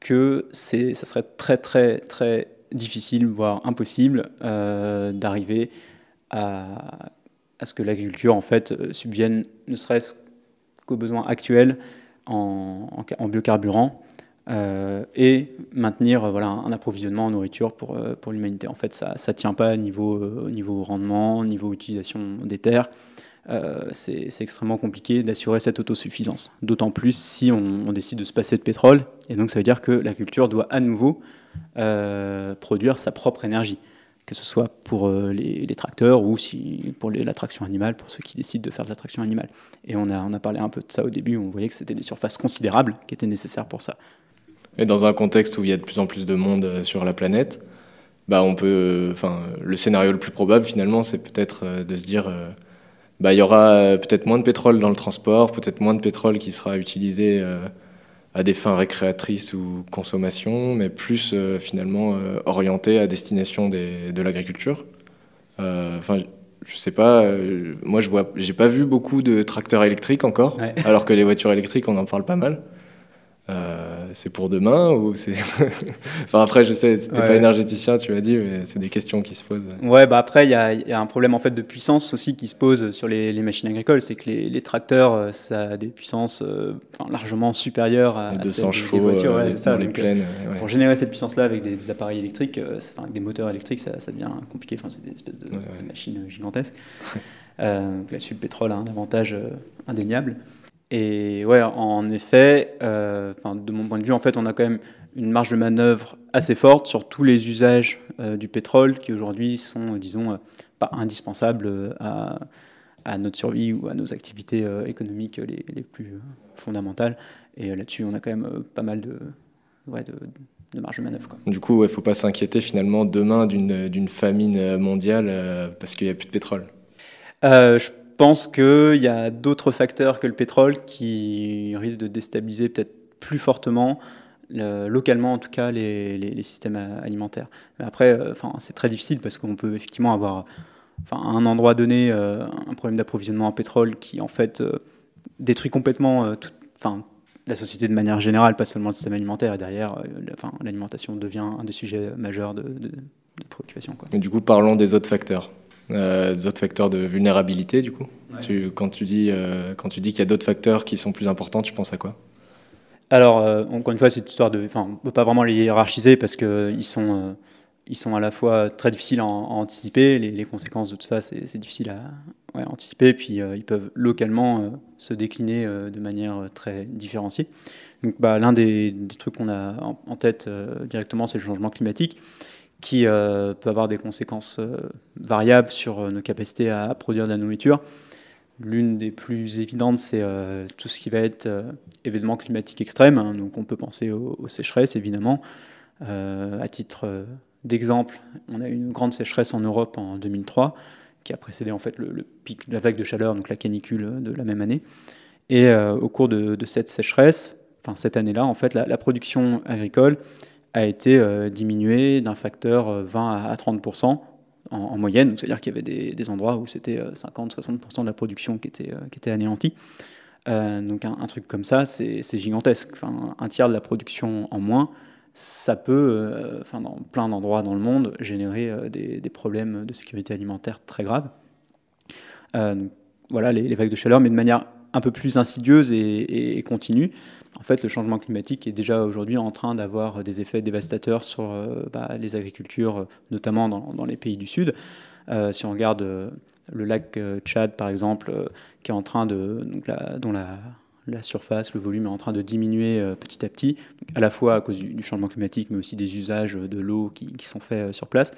que ça serait très très très difficile, voire impossible, d'arriver à, ce que l'agriculture en fait subvienne ne serait-ce qu'aux besoins actuels en biocarburant. Euh, et maintenir euh, voilà, un approvisionnement en nourriture pour, euh, pour l'humanité. En fait, ça ne tient pas au niveau, niveau rendement, au niveau utilisation des terres. c'est extrêmement compliqué d'assurer cette autosuffisance. D'autant plus si on, décide de se passer de pétrole. Et donc ça veut dire que la culture doit à nouveau produire sa propre énergie, que ce soit pour les, tracteurs ou si, pour l'attraction animale, pour ceux qui décident de faire de l'attraction animale. Et on a, on a parlé un peu de ça au début, on voyait que c'était des surfaces considérables qui étaient nécessaires pour ça. Et dans un contexte où il y a de plus en plus de monde euh, sur la planète, bah on peut, euh, enfin, le scénario le plus probable finalement, c'est peut-être euh, de se dire, bah il y aura peut-être moins de pétrole dans le transport, peut-être moins de pétrole qui sera utilisé à des fins récréatrices ou consommation, mais plus finalement orienté à destination de l'agriculture. Enfin, je sais pas, moi je vois, j'ai pas vu beaucoup de tracteurs électriques encore, alors que les voitures électriques, on en parle pas mal. Euh, c'est pour demain ou c'est [laughs] enfin après je sais t'es pas énergéticien tu l'as dit mais c'est des questions qui se posent ouais bah après il y, a, un problème en fait de puissance aussi qui se pose sur les, machines agricoles c'est que les, tracteurs euh, ça a des puissances euh, largement supérieures à, les des voitures ouais, c'est ça, pour générer cette puissance là avec des, appareils électriques enfin, avec des moteurs électriques ça, devient compliqué enfin c'est une espèce de, machine gigantesque gigantesques là-dessus le pétrole a un avantage indéniable et ouais, en effet, euh, de mon point de vue, en fait, on a quand même une marge de manœuvre assez forte sur tous les usages euh, du pétrole qui aujourd'hui sont, euh, disons, pas indispensables à, notre survie ou à nos activités économiques les, plus fondamentales. Et là-dessus, on a quand même pas mal de, de, marge de manœuvre. Du coup, il ne faut pas s'inquiéter finalement demain d'une famine mondiale parce qu'il n'y a plus de pétrole. Je pense qu'il y a d'autres facteurs que le pétrole qui risquent de déstabiliser peut-être plus fortement localement en tout cas les, systèmes alimentaires. après, euh, enfin, c'est très difficile parce qu'on peut effectivement avoir à un endroit donné euh, un problème d'approvisionnement en pétrole qui en fait euh, détruit complètement enfin, la société de manière générale, pas seulement le système alimentaire. Et derrière, l'alimentation devient un des sujets majeurs de, préoccupation. du coup, parlons des autres facteurs euh, d'autres facteurs de vulnérabilité du coup tu, quand tu dis euh, quand tu dis qu'il y a d'autres facteurs qui sont plus importants, tu penses à quoi Alors euh, encore une fois, une histoire de, enfin, on peut pas vraiment les hiérarchiser parce que euh, ils sont ils sont à la fois très difficiles à, anticiper, les, conséquences de tout ça, c'est difficile à anticiper, puis ils peuvent localement se décliner de manière très différenciée. Donc bah, l'un des, trucs qu'on a en tête directement, c'est le changement climatique qui euh, peut avoir des conséquences euh, variables sur euh, nos capacités à, produire de la nourriture. L'une des plus évidentes, c'est tout ce qui va être événement climatique extrême. Hein. donc on peut penser aux, sécheresses, évidemment. à titre d'exemple, on a eu une grande sécheresse en Europe en 2003, qui a précédé en fait le, pic la vague de chaleur, donc la canicule de la même année. Et au cours de, cette sécheresse, enfin cette année-là, en fait, la production agricole a été euh, diminué d'un facteur 20 euh, à 30 en, moyenne. C'est-à-dire qu'il y avait des, endroits où c'était 50-60 euh, de la production qui était, qui était anéantie. donc un, truc comme ça, c'est gigantesque. Enfin, un tiers de la production en moins, ça peut, enfin, dans plein d'endroits dans le monde, générer des, problèmes de sécurité alimentaire très graves. voilà les, vagues de chaleur, mais de manière un peu plus insidieuse et continue. En fait, le changement climatique est déjà aujourd'hui en train d'avoir des effets dévastateurs sur euh, bah, les agricultures, notamment dans, les pays du Sud. Euh, si on regarde euh, le lac Tchad, par exemple, qui est en train de, donc la, dont la, surface, le volume est en train de diminuer petit à petit, à la fois à cause du, changement climatique, mais aussi des usages de l'eau qui, sont faits sur place.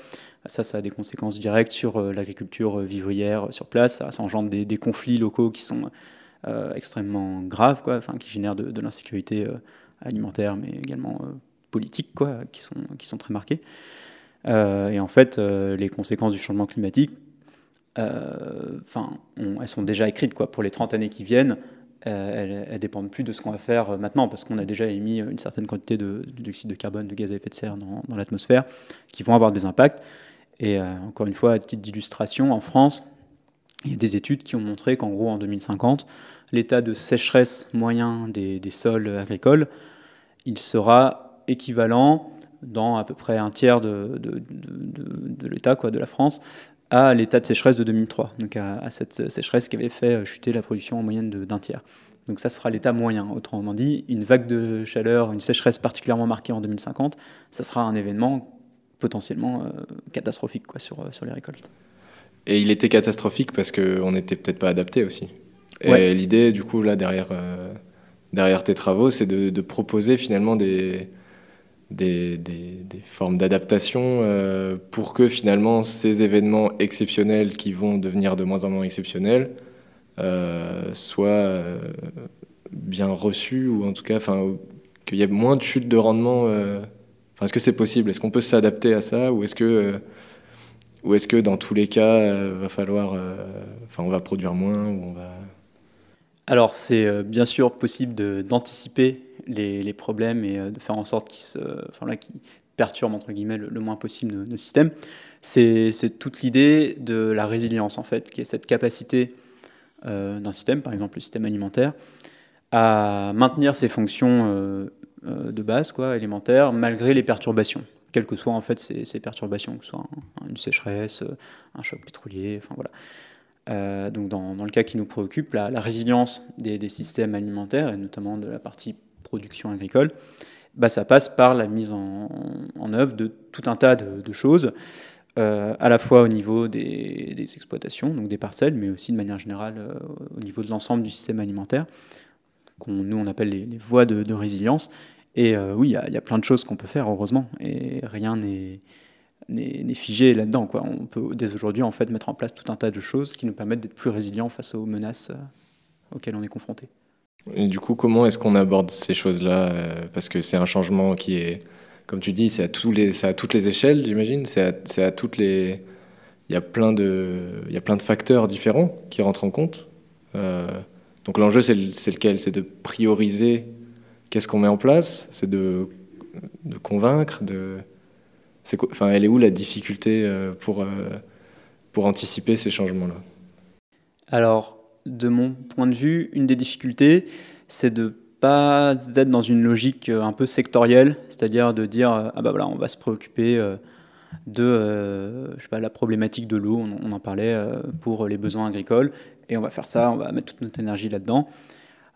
Ça, ça a des conséquences directes sur l'agriculture vivrière sur place. Ça, engendre des, des, conflits locaux qui sont euh, extrêmement graves, quoi, qui génèrent de, l'insécurité euh, alimentaire, mais également euh, politique, quoi, qui, sont, qui sont très marquées. et en fait, les conséquences du changement climatique, enfin, elles sont déjà écrites quoi, pour les 30 années qui viennent. Elles, elles, dépendent plus de ce qu'on va faire maintenant, parce qu'on a déjà émis une certaine quantité de, de dioxyde de carbone, de gaz à effet de serre dans, l'atmosphère, qui vont avoir des impacts. Et encore une fois, à titre d'illustration, en France, il y a des études qui ont montré qu'en gros, en 2050, l'état de sécheresse moyen des, sols agricoles, il sera équivalent dans à peu près un tiers de, de, l'État, quoi, de la France, à l'état de sécheresse de 2003, donc à, cette sécheresse qui avait fait chuter la production en moyenne d'un tiers. Donc ça sera l'état moyen, autrement dit, une vague de chaleur, une sécheresse particulièrement marquée en 2050, ça sera un événement potentiellement euh, catastrophique quoi, sur, sur les récoltes. Et il était catastrophique parce qu'on n'était peut-être pas adapté aussi. Et l'idée, du coup, là, derrière, euh, derrière tes travaux, c'est de, proposer finalement des, des, des, formes d'adaptation euh, pour que finalement ces événements exceptionnels qui vont devenir de moins en moins exceptionnels euh, soient bien reçus ou en tout cas qu'il y ait moins de chutes de rendement. est-ce que c'est possible Est-ce qu'on peut s'adapter à ça ou est-ce que ou est-ce que dans tous les cas, euh, va falloir, euh, enfin, on va produire moins ou on va... Alors c'est euh, bien sûr possible d'anticiper les, problèmes et de faire en sorte qu'ils enfin, qui perturbent entre guillemets le, moins possible nos, systèmes. C'est toute l'idée de la résilience en fait, qui est cette capacité d'un système, par exemple le système alimentaire, à maintenir ses fonctions de base, quoi, élémentaires, malgré les perturbations quelles que soient en fait ces, perturbations, que ce soit une sécheresse, un choc pétrolier, enfin voilà. Euh, donc dans, le cas qui nous préoccupe, la, résilience des, systèmes alimentaires, et notamment de la partie production agricole, bah ça passe par la mise en, œuvre de tout un tas de, choses, euh, à la fois au niveau des, exploitations, donc des parcelles, mais aussi de manière générale euh, au niveau de l'ensemble du système alimentaire, qu'on nous on appelle les, voies de résilience, et euh, oui, il y, a plein de choses qu'on peut faire, heureusement, et rien n'est figé là-dedans. On peut dès aujourd'hui en fait mettre en place tout un tas de choses qui nous permettent d'être plus résilients face aux menaces euh, auxquelles on est confronté. Et du coup, comment est-ce qu'on aborde ces choses-là euh, Parce que c'est un changement qui est, comme tu dis, c'est à, les, à toutes les échelles, j'imagine. C'est à, toutes les. Il y, a plein de, il y a plein de facteurs différents qui rentrent en compte. donc l'enjeu, c'est lequel C'est de prioriser Qu'est-ce qu'on met en place C'est de, convaincre, de... enfin, elle est où la difficulté euh, pour, euh, pour anticiper ces changements-là Alors, de mon point de vue, une des difficultés, c'est de pas être dans une logique euh, un peu sectorielle, c'est-à-dire de dire ah bah voilà on va se préoccuper de pas, la problématique de l'eau, on, en parlait pour les besoins agricoles, et on va faire ça, on va mettre toute notre énergie là-dedans.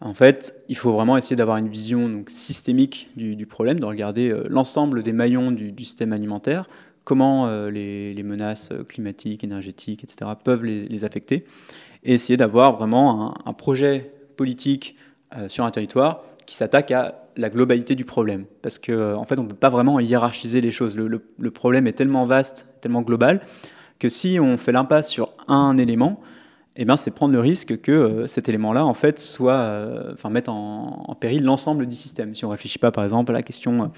En fait, il faut vraiment essayer d'avoir une vision systémique du, problème, de regarder euh, l'ensemble des maillons du, système alimentaire, comment euh, les, menaces euh, climatiques, énergétiques, etc. peuvent les, affecter, et essayer d'avoir vraiment un, projet politique sur un territoire qui s'attaque à la globalité du problème. Parce qu'en en fait, on ne peut pas vraiment hiérarchiser les choses. le problème est tellement vaste, tellement global, que si on fait l'impasse sur un élément, eh ben, c'est prendre le risque que euh, cet élément-là, en fait, soit, euh, enfin, mettre mette en, péril l'ensemble du système. Si on ne réfléchit pas, par exemple, à la question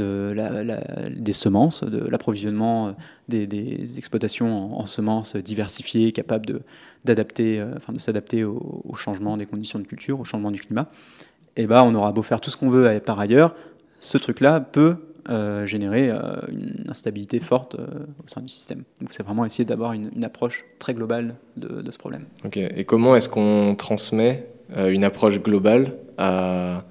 euh, de des semences, de l'approvisionnement des, exploitations en, semences diversifiées, capables de, d'adapter, enfin, de s'adapter au, changement des conditions de culture, au changement du climat, eh ben, on aura beau faire tout ce qu'on veut par ailleurs, ce truc-là peut euh, générer euh, une instabilité forte euh, au sein du système. Donc c'est vraiment essayer d'avoir une, approche très globale de, ce problème. Ok. Et comment est-ce qu'on transmet une approche globale à...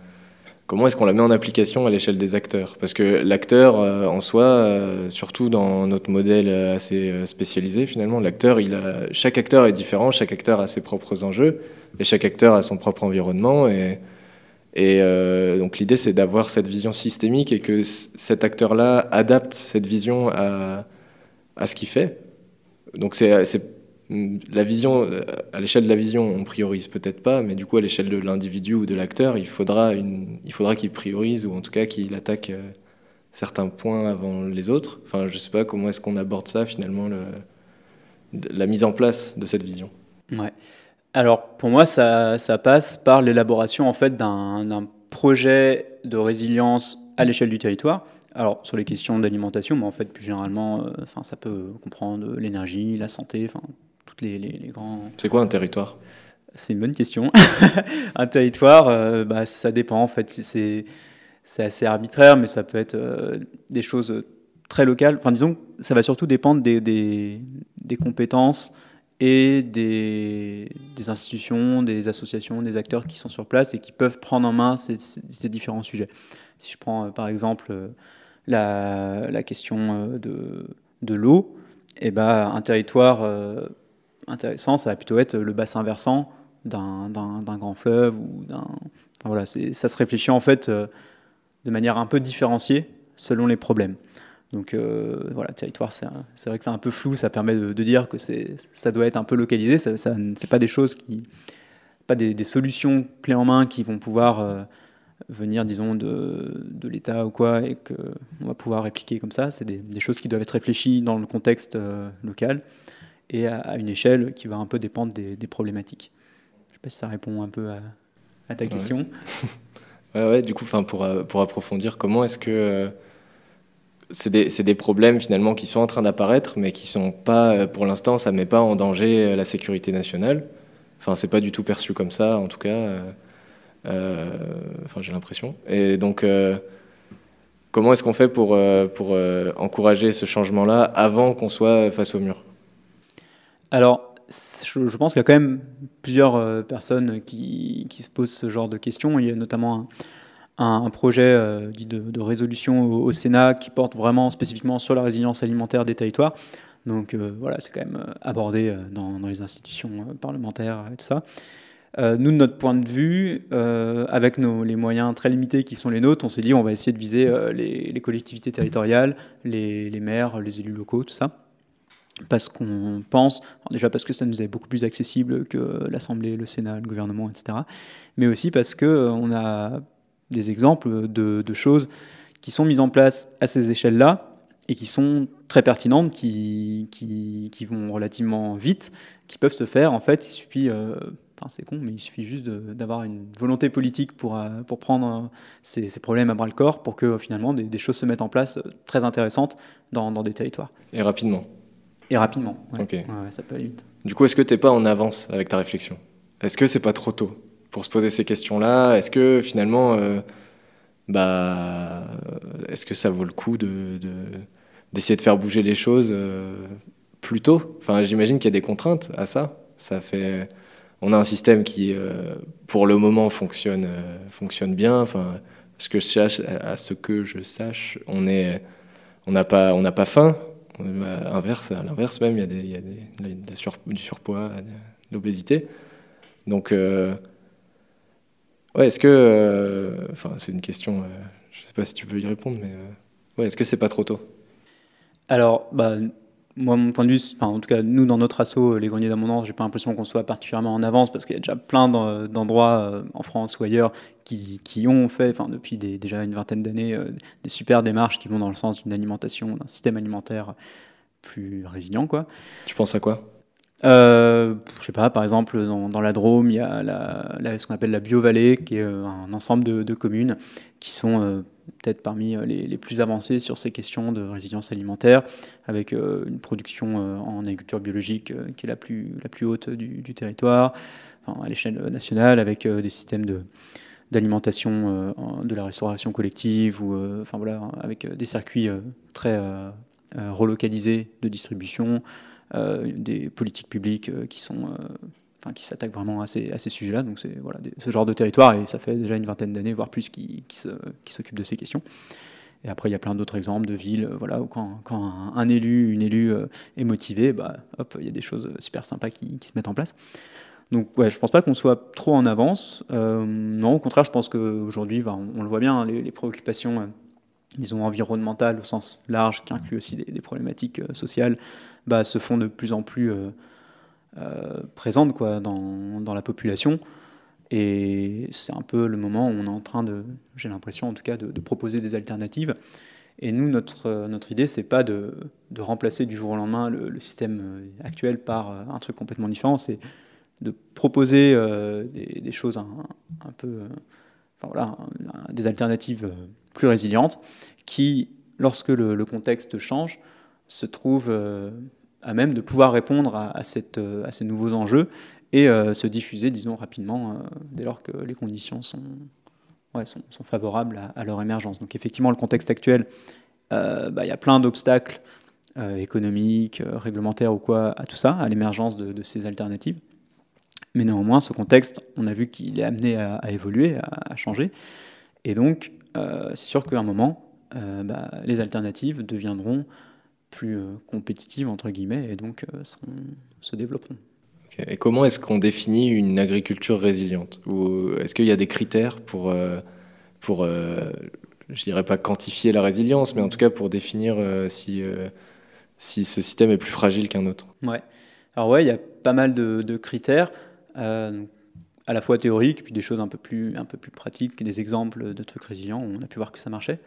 Comment est-ce qu'on la met en application à l'échelle des acteurs Parce que l'acteur en soi, surtout dans notre modèle assez spécialisé finalement, l'acteur, il a... chaque acteur est différent, chaque acteur a ses propres enjeux et chaque acteur a son propre environnement et et euh, donc l'idée, c'est d'avoir cette vision systémique et que cet acteur-là adapte cette vision à, à ce qu'il fait. Donc c'est la vision, euh, à l'échelle de la vision, on priorise peut-être pas, mais du coup à l'échelle de l'individu ou de l'acteur, il faudra, il faudra qu'il priorise ou en tout cas qu'il attaque euh, certains points avant les autres. Enfin, je sais pas comment est-ce qu'on aborde ça finalement, la mise en place de cette vision. Ouais. Alors pour moi, ça, passe par l'élaboration en fait d'un projet de résilience à l'échelle du territoire. Alors sur les questions d'alimentation, mais en fait plus généralement, euh, ça peut comprendre l'énergie, la santé, enfin toutes les, les, grands. C'est quoi un territoire C'est une bonne question. [laughs] un territoire, euh, bah, ça dépend en fait. C'est assez arbitraire, mais ça peut être euh, des choses très locales. Enfin disons, ça va surtout dépendre des, des compétences et des, institutions, des associations, des acteurs qui sont sur place et qui peuvent prendre en main ces, différents sujets. Si je prends euh, par exemple euh, la, question euh, de, de l'eau, et eh ben un territoire intéressant, ça va plutôt être le bassin versant d'un grand fleuve ou d'un. voilà, ça se réfléchit en fait de manière un peu différenciée selon les problèmes. Donc euh, voilà, territoire, c'est vrai que c'est un peu flou, ça permet de, dire que ça doit être un peu localisé, ça, ça c'est pas des choses qui, pas des, solutions clés en main qui vont pouvoir euh, venir, disons, de, de l'État ou quoi, et qu'on va pouvoir répliquer comme ça. C'est des, des, choses qui doivent être réfléchies dans le contexte euh, local et à, une échelle qui va un peu dépendre des, problématiques. Je sais pas si ça répond un peu à, ta question. [laughs] ouais, ouais, du coup, pour, pour approfondir, comment est-ce que c'est des, des, problèmes finalement qui sont en train d'apparaître, mais qui sont pas, euh, pour l'instant, ça ne met pas en danger euh, la sécurité nationale. Enfin, c'est pas du tout perçu comme ça, en tout cas. Euh, enfin, j'ai l'impression. Et donc, comment est-ce qu'on fait pour, pour encourager ce changement-là avant qu'on soit face au mur Alors, je, pense qu'il y a quand même plusieurs personnes qui, qui, se posent ce genre de questions. Il y a notamment un un, projet euh, de, résolution au, Sénat qui porte vraiment spécifiquement sur la résilience alimentaire des territoires. Donc euh, voilà, c'est quand même euh, abordé dans, les institutions parlementaires et tout ça. nous, de notre point de vue, avec nos, les moyens très limités qui sont les nôtres, on s'est dit on va essayer de viser les, collectivités territoriales, les, les, maires, les élus locaux, tout ça. Parce qu'on pense, déjà parce que ça nous est beaucoup plus accessible que l'Assemblée, le Sénat, le gouvernement, etc. Mais aussi parce qu'on a des exemples de, choses qui sont mises en place à ces échelles-là et qui sont très pertinentes, qui, qui, vont relativement vite, qui peuvent se faire. En fait, il suffit, euh, c'est con, mais il suffit juste d'avoir une volonté politique pour, euh, pour prendre euh, ces, problèmes à bras le corps pour que finalement des, choses se mettent en place très intéressantes dans, des territoires. Et rapidement. Et rapidement. Ouais. ça peut aller vite. Du coup, est-ce que tu n'es pas en avance avec ta réflexion Est-ce que c'est pas trop tôt pour se poser ces questions-là. Est-ce que finalement, euh, bah, est-ce que ça vaut le coup de, d'essayer de, faire bouger les choses euh, plus tôt Enfin, j'imagine qu'il y a des contraintes à ça. Ça fait, on a un système qui, euh, pour le moment, fonctionne, fonctionne bien. Enfin, ce que je sache, à ce que je sache, on est, on n'a pas, on n'a pas faim. inverse, à l'inverse même, il y a, des, y a des, du surpoids, de l'obésité. Donc Ouais, est-ce que. Euh, enfin, c'est une question. Euh, je ne sais pas si tu peux y répondre, mais. Euh, ouais, est-ce que c'est pas trop tôt Alors, bah, moi, mon point de vue, enfin, en tout cas, nous, dans notre assaut, les greniers d'abondance, j'ai pas l'impression qu'on soit particulièrement en avance parce qu'il y a déjà plein d'endroits en France ou ailleurs qui, qui ont fait, enfin, depuis déjà une vingtaine d'années, des super démarches qui vont dans le sens d'une alimentation, d'un système alimentaire plus résilient, quoi. Tu penses à quoi euh, je sais pas, par exemple, dans, la Drôme, il y a ce qu'on appelle la Biovallée, qui est euh, un ensemble de, communes qui sont euh, peut-être parmi les, plus avancées sur ces questions de résilience alimentaire, avec une production en agriculture biologique qui est la plus, la plus haute du, du territoire, enfin, à l'échelle nationale, avec des systèmes de, d'alimentation de la restauration collective ou enfin voilà avec des circuits très relocalisés de distribution euh, des politiques publiques euh, qui sont euh, Enfin, qui s'attaquent vraiment à ces, à ces sujets-là. Donc c'est voilà, ce genre de territoire, et ça fait déjà une vingtaine d'années, voire plus, qui, qui, se, qui s'occupe de ces questions. Et après, il y a plein d'autres exemples de villes, voilà, où quand, quand un, élu, une élue est motivée, bah, hop, il y a des choses super sympas qui, qui, se mettent en place. Donc ouais, je pense pas qu'on soit trop en avance. non, au contraire, je pense qu'aujourd'hui, bah, on, le voit bien, hein, les, les préoccupations disons, environnementales au sens large, qui inclut aussi des, problématiques euh, sociales, bah, se font de plus en plus euh, euh, présentes quoi, dans, la population. Et c'est un peu le moment où on est en train de, j'ai l'impression en tout cas, de, proposer des alternatives. Et nous, notre, notre idée, c'est pas de, remplacer du jour au lendemain le, système actuel par un truc complètement différent, c'est de proposer des, choses un, un peu, enfin voilà, des alternatives plus résilientes, qui, lorsque le, contexte change, se trouve euh, à même de pouvoir répondre à, cette, euh, à ces nouveaux enjeux et euh, se diffuser, disons, rapidement, dès lors que les conditions sont, sont, favorables à, leur émergence. Donc effectivement, le contexte actuel, bah, il y a plein d'obstacles économiques, réglementaires ou quoi, à tout ça, à l'émergence de, ces alternatives. Mais néanmoins, ce contexte, on a vu qu'il est amené à, évoluer, à, à, changer. Et donc, euh, c'est sûr qu'à un moment, euh, bah, les alternatives deviendront plus euh, compétitives, entre guillemets, et donc se développeront. Et comment est-ce qu'on définit une agriculture résiliente est-ce qu'il y a des critères pour, je pour je dirais pas quantifier la résilience, mais en tout cas pour définir si, si ce système est plus fragile qu'un autre Ouais. Alors ouais, il y a pas mal de, de critères à la fois théoriques, puis des choses un peu plus, un peu plus pratiques, des exemples de trucs résilients, on a pu voir que ça marchait.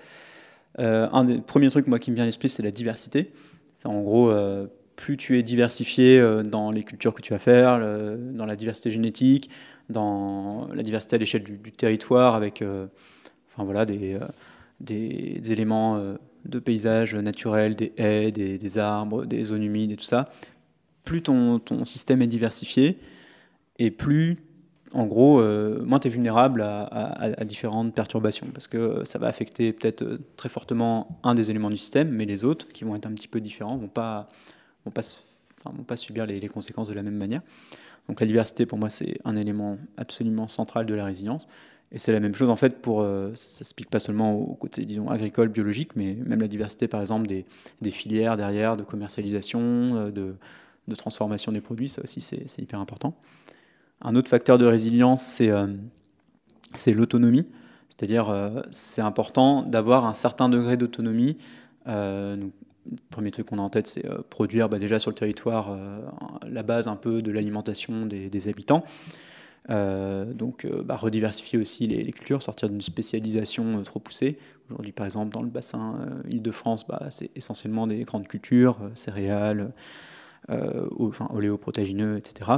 Euh, un des premiers trucs moi, qui me vient à l'esprit, c'est la diversité. C'est en gros, euh, plus tu es diversifié euh, dans les cultures que tu vas faire, dans la diversité génétique, dans la diversité à l'échelle du, territoire, avec enfin, voilà, des, des, éléments de paysage naturel, des haies, des, des, arbres, des zones humides et tout ça, plus ton, ton système est diversifié, et plus en gros, euh, moins tu es vulnérable à, différentes perturbations, parce que euh, ça va affecter peut-être euh, très fortement un des éléments du système, mais les autres, qui vont être un petit peu différents, vont pas, vont pas, subir les, conséquences de la même manière. Donc la diversité, pour moi, c'est un élément absolument central de la résilience. Et c'est la même chose, en fait, pour, ça ne s'applique pas seulement au côté, disons, agricole, biologique, mais même la diversité, par exemple, des, filières derrière, de commercialisation, de transformation des produits, ça aussi, c'est hyper important. Un autre facteur de résilience, c'est euh, l'autonomie. C'est-à-dire, euh, c'est important d'avoir un certain degré d'autonomie. le euh, premier truc qu'on a en tête, c'est produire bah, déjà sur le territoire la base un peu de l'alimentation des, habitants. donc, bah, rediversifier aussi les, cultures, sortir d'une spécialisation trop poussée. Aujourd'hui, par exemple, dans le bassin Île-de-France, bah, c'est essentiellement des grandes cultures, céréales, euh, enfin, etc.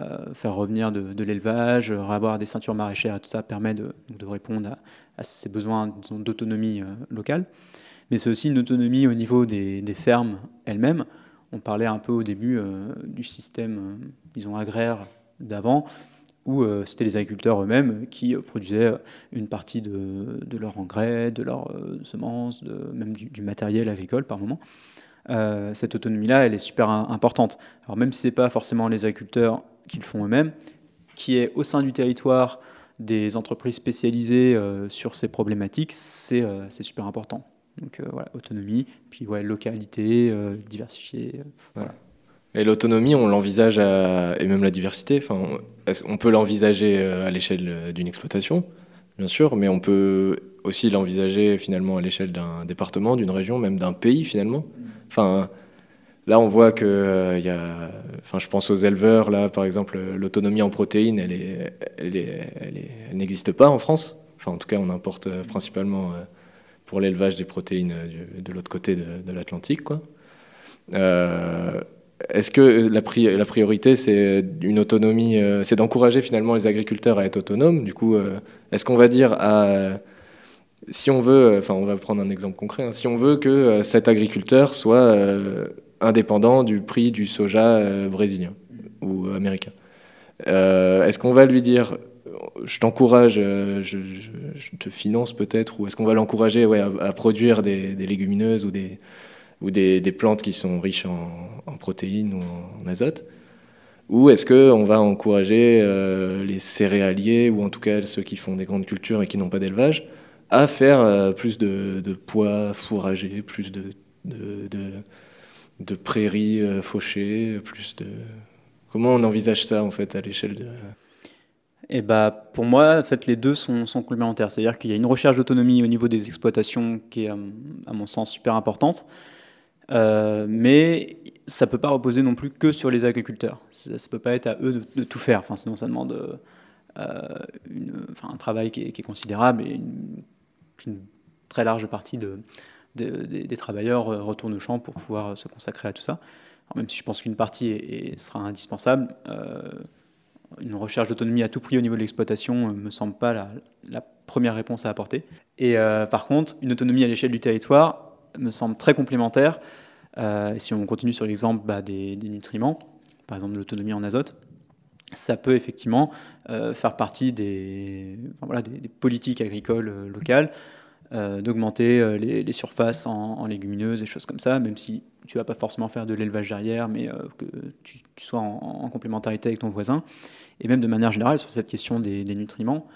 Euh, faire revenir de, l'élevage, euh, avoir des ceintures maraîchères et tout ça permet de, répondre à, ces besoins d'autonomie euh, locale. Mais c'est aussi une autonomie au niveau des, fermes elles-mêmes. On parlait un peu au début du système, ont agraire d'avant, où c'était les agriculteurs eux-mêmes qui produisaient une partie de, de leur engrais, de leurs semences, même du, du, matériel agricole par moment. Euh, cette autonomie-là, elle est super importante. Alors même si ce n'est pas forcément les agriculteurs qui le font eux-mêmes, qui est au sein du territoire des entreprises spécialisées euh, sur ces problématiques, c'est euh, super important. Donc voilà, autonomie, puis ouais, localité, diversifier. Et l'autonomie, on l'envisage, et même la diversité, on peut l'envisager à l'échelle d'une exploitation, bien sûr, mais on peut aussi l'envisager finalement à l'échelle d'un département, d'une région, même d'un pays finalement. Enfin, là, on voit que euh, il y a, enfin, je pense aux éleveurs là, par exemple, l'autonomie en protéines, elle, est, elle, est, elle, n'existe pas en France. Enfin, en tout cas, on importe euh, principalement euh, pour l'élevage des protéines de l'autre côté de, l'Atlantique, quoi. est-ce que la, pri la priorité, c'est une autonomie, c'est d'encourager finalement les agriculteurs à être autonomes Du coup, est-ce qu'on va dire à, si on veut, euh, enfin on va prendre un exemple concret, hein. si on veut que euh, cet agriculteur soit euh, indépendant du prix du soja brésilien ou américain, est-ce qu'on va lui dire je t'encourage, je, te finance peut-être, ou est-ce qu'on va l'encourager ouais, à, produire des, légumineuses ou, des, ou des, plantes qui sont riches en, protéines ou en, azote Ou est-ce qu'on va encourager les céréaliers, ou en tout cas ceux qui font des grandes cultures et qui n'ont pas d'élevage, à faire euh, plus de, de, poids fourragés, plus de, de, prairies euh, fauchées, plus de... Comment on envisage ça en fait à l'échelle de... Et eh bah, pour moi, en fait, les deux sont, sont complémentaires. C'est-à-dire qu'il y a une recherche d'autonomie au niveau des exploitations qui est, euh, à mon sens, super importante. mais ça ne peut pas reposer non plus que sur les agriculteurs. Ça ne peut pas être à eux de, tout faire. Enfin, sinon, ça demande une, un travail qui est, qui est, considérable et une une très large partie des, travailleurs euh, retourne au champ pour pouvoir euh, se consacrer à tout ça. même si je pense qu'une partie sera indispensable, euh, une recherche d'autonomie à tout prix au niveau de l'exploitation ne me semble pas la, première réponse à apporter. Et par contre, une autonomie à l'échelle du territoire me semble très complémentaire. si on continue sur l'exemple bah, des, nutriments, par exemple l'autonomie en azote, ça peut effectivement euh, faire partie des, voilà, des, politiques agricoles euh, locales, euh, d'augmenter les, surfaces en, légumineuses et choses comme ça, même si tu vas pas forcément faire de l'élevage derrière, mais que tu, sois en, complémentarité avec ton voisin. Et même de manière générale, sur cette question des nutriments,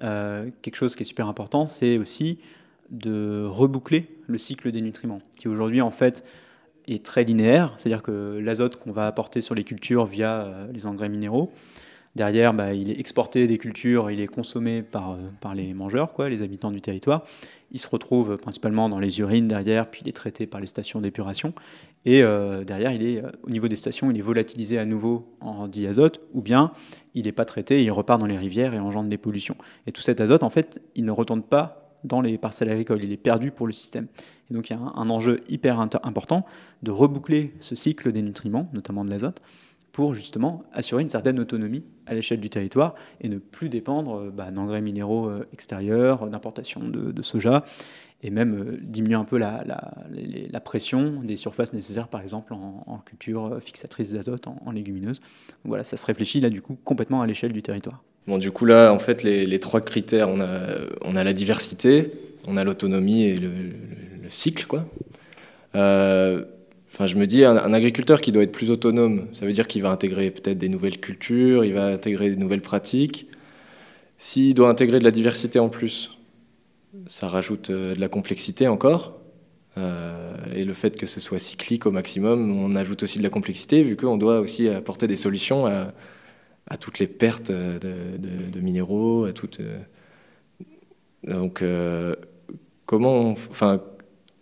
quelque chose qui est super important, c'est aussi de reboucler le cycle des nutriments, qui aujourd'hui, en fait, est très linéaire, c'est-à-dire que l'azote qu'on va apporter sur les cultures via euh, les engrais minéraux, derrière, bah, il est exporté des cultures, il est consommé par, euh, par les mangeurs, quoi, les habitants du territoire. Il se retrouve principalement dans les urines derrière, puis il est traité par les stations d'épuration. Et euh, derrière, il est, au niveau des stations, il est volatilisé à nouveau en diazote, ou bien il n'est pas traité, il repart dans les rivières et engendre des pollutions. Et tout cet azote, en fait, il ne retourne pas dans les parcelles agricoles, il est perdu pour le système. Et donc il y a un, enjeu hyper important de reboucler ce cycle des nutriments, notamment de l'azote, pour justement assurer une certaine autonomie à l'échelle du territoire et ne plus dépendre euh, bah, d'engrais minéraux euh, extérieurs, d'importation de, soja, et même euh, diminuer un peu la, pression des surfaces nécessaires, par exemple en, culture fixatrice d'azote, en, en légumineuse. voilà, ça se réfléchit là du coup complètement à l'échelle du territoire. Bon, du coup, là, en fait, les, trois critères, on a, on a, la diversité, on a l'autonomie et le, cycle, quoi. Euh, enfin, je me dis, un, agriculteur qui doit être plus autonome, ça veut dire qu'il va intégrer peut-être des nouvelles cultures, il va intégrer des nouvelles pratiques. S'il doit intégrer de la diversité en plus, ça rajoute euh, de la complexité encore. Euh, et le fait que ce soit cyclique au maximum, on ajoute aussi de la complexité, vu qu'on doit aussi apporter des solutions à, à toutes les pertes euh, de, minéraux, à toutes. Euh, donc, euh, comment. Enfin,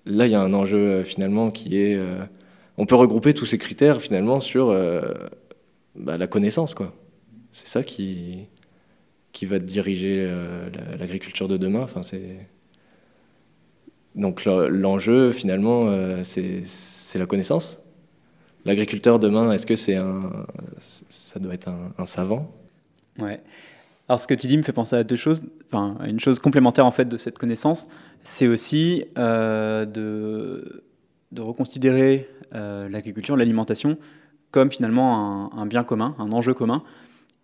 là, il y a un enjeu finalement qui est. on peut regrouper tous ces critères finalement sur bah, la connaissance, quoi. C'est ça qui, qui va diriger l'agriculture de demain. Enfin, c'est. Donc l'enjeu finalement, c'est la connaissance. L'agriculteur demain, est-ce que c'est un, ça doit être un, savant Ouais. Alors ce que tu dis me fait penser à deux choses, enfin une chose complémentaire en fait de cette connaissance, c'est aussi euh, de, reconsidérer euh, l'agriculture, l'alimentation comme finalement un, bien commun, un enjeu commun,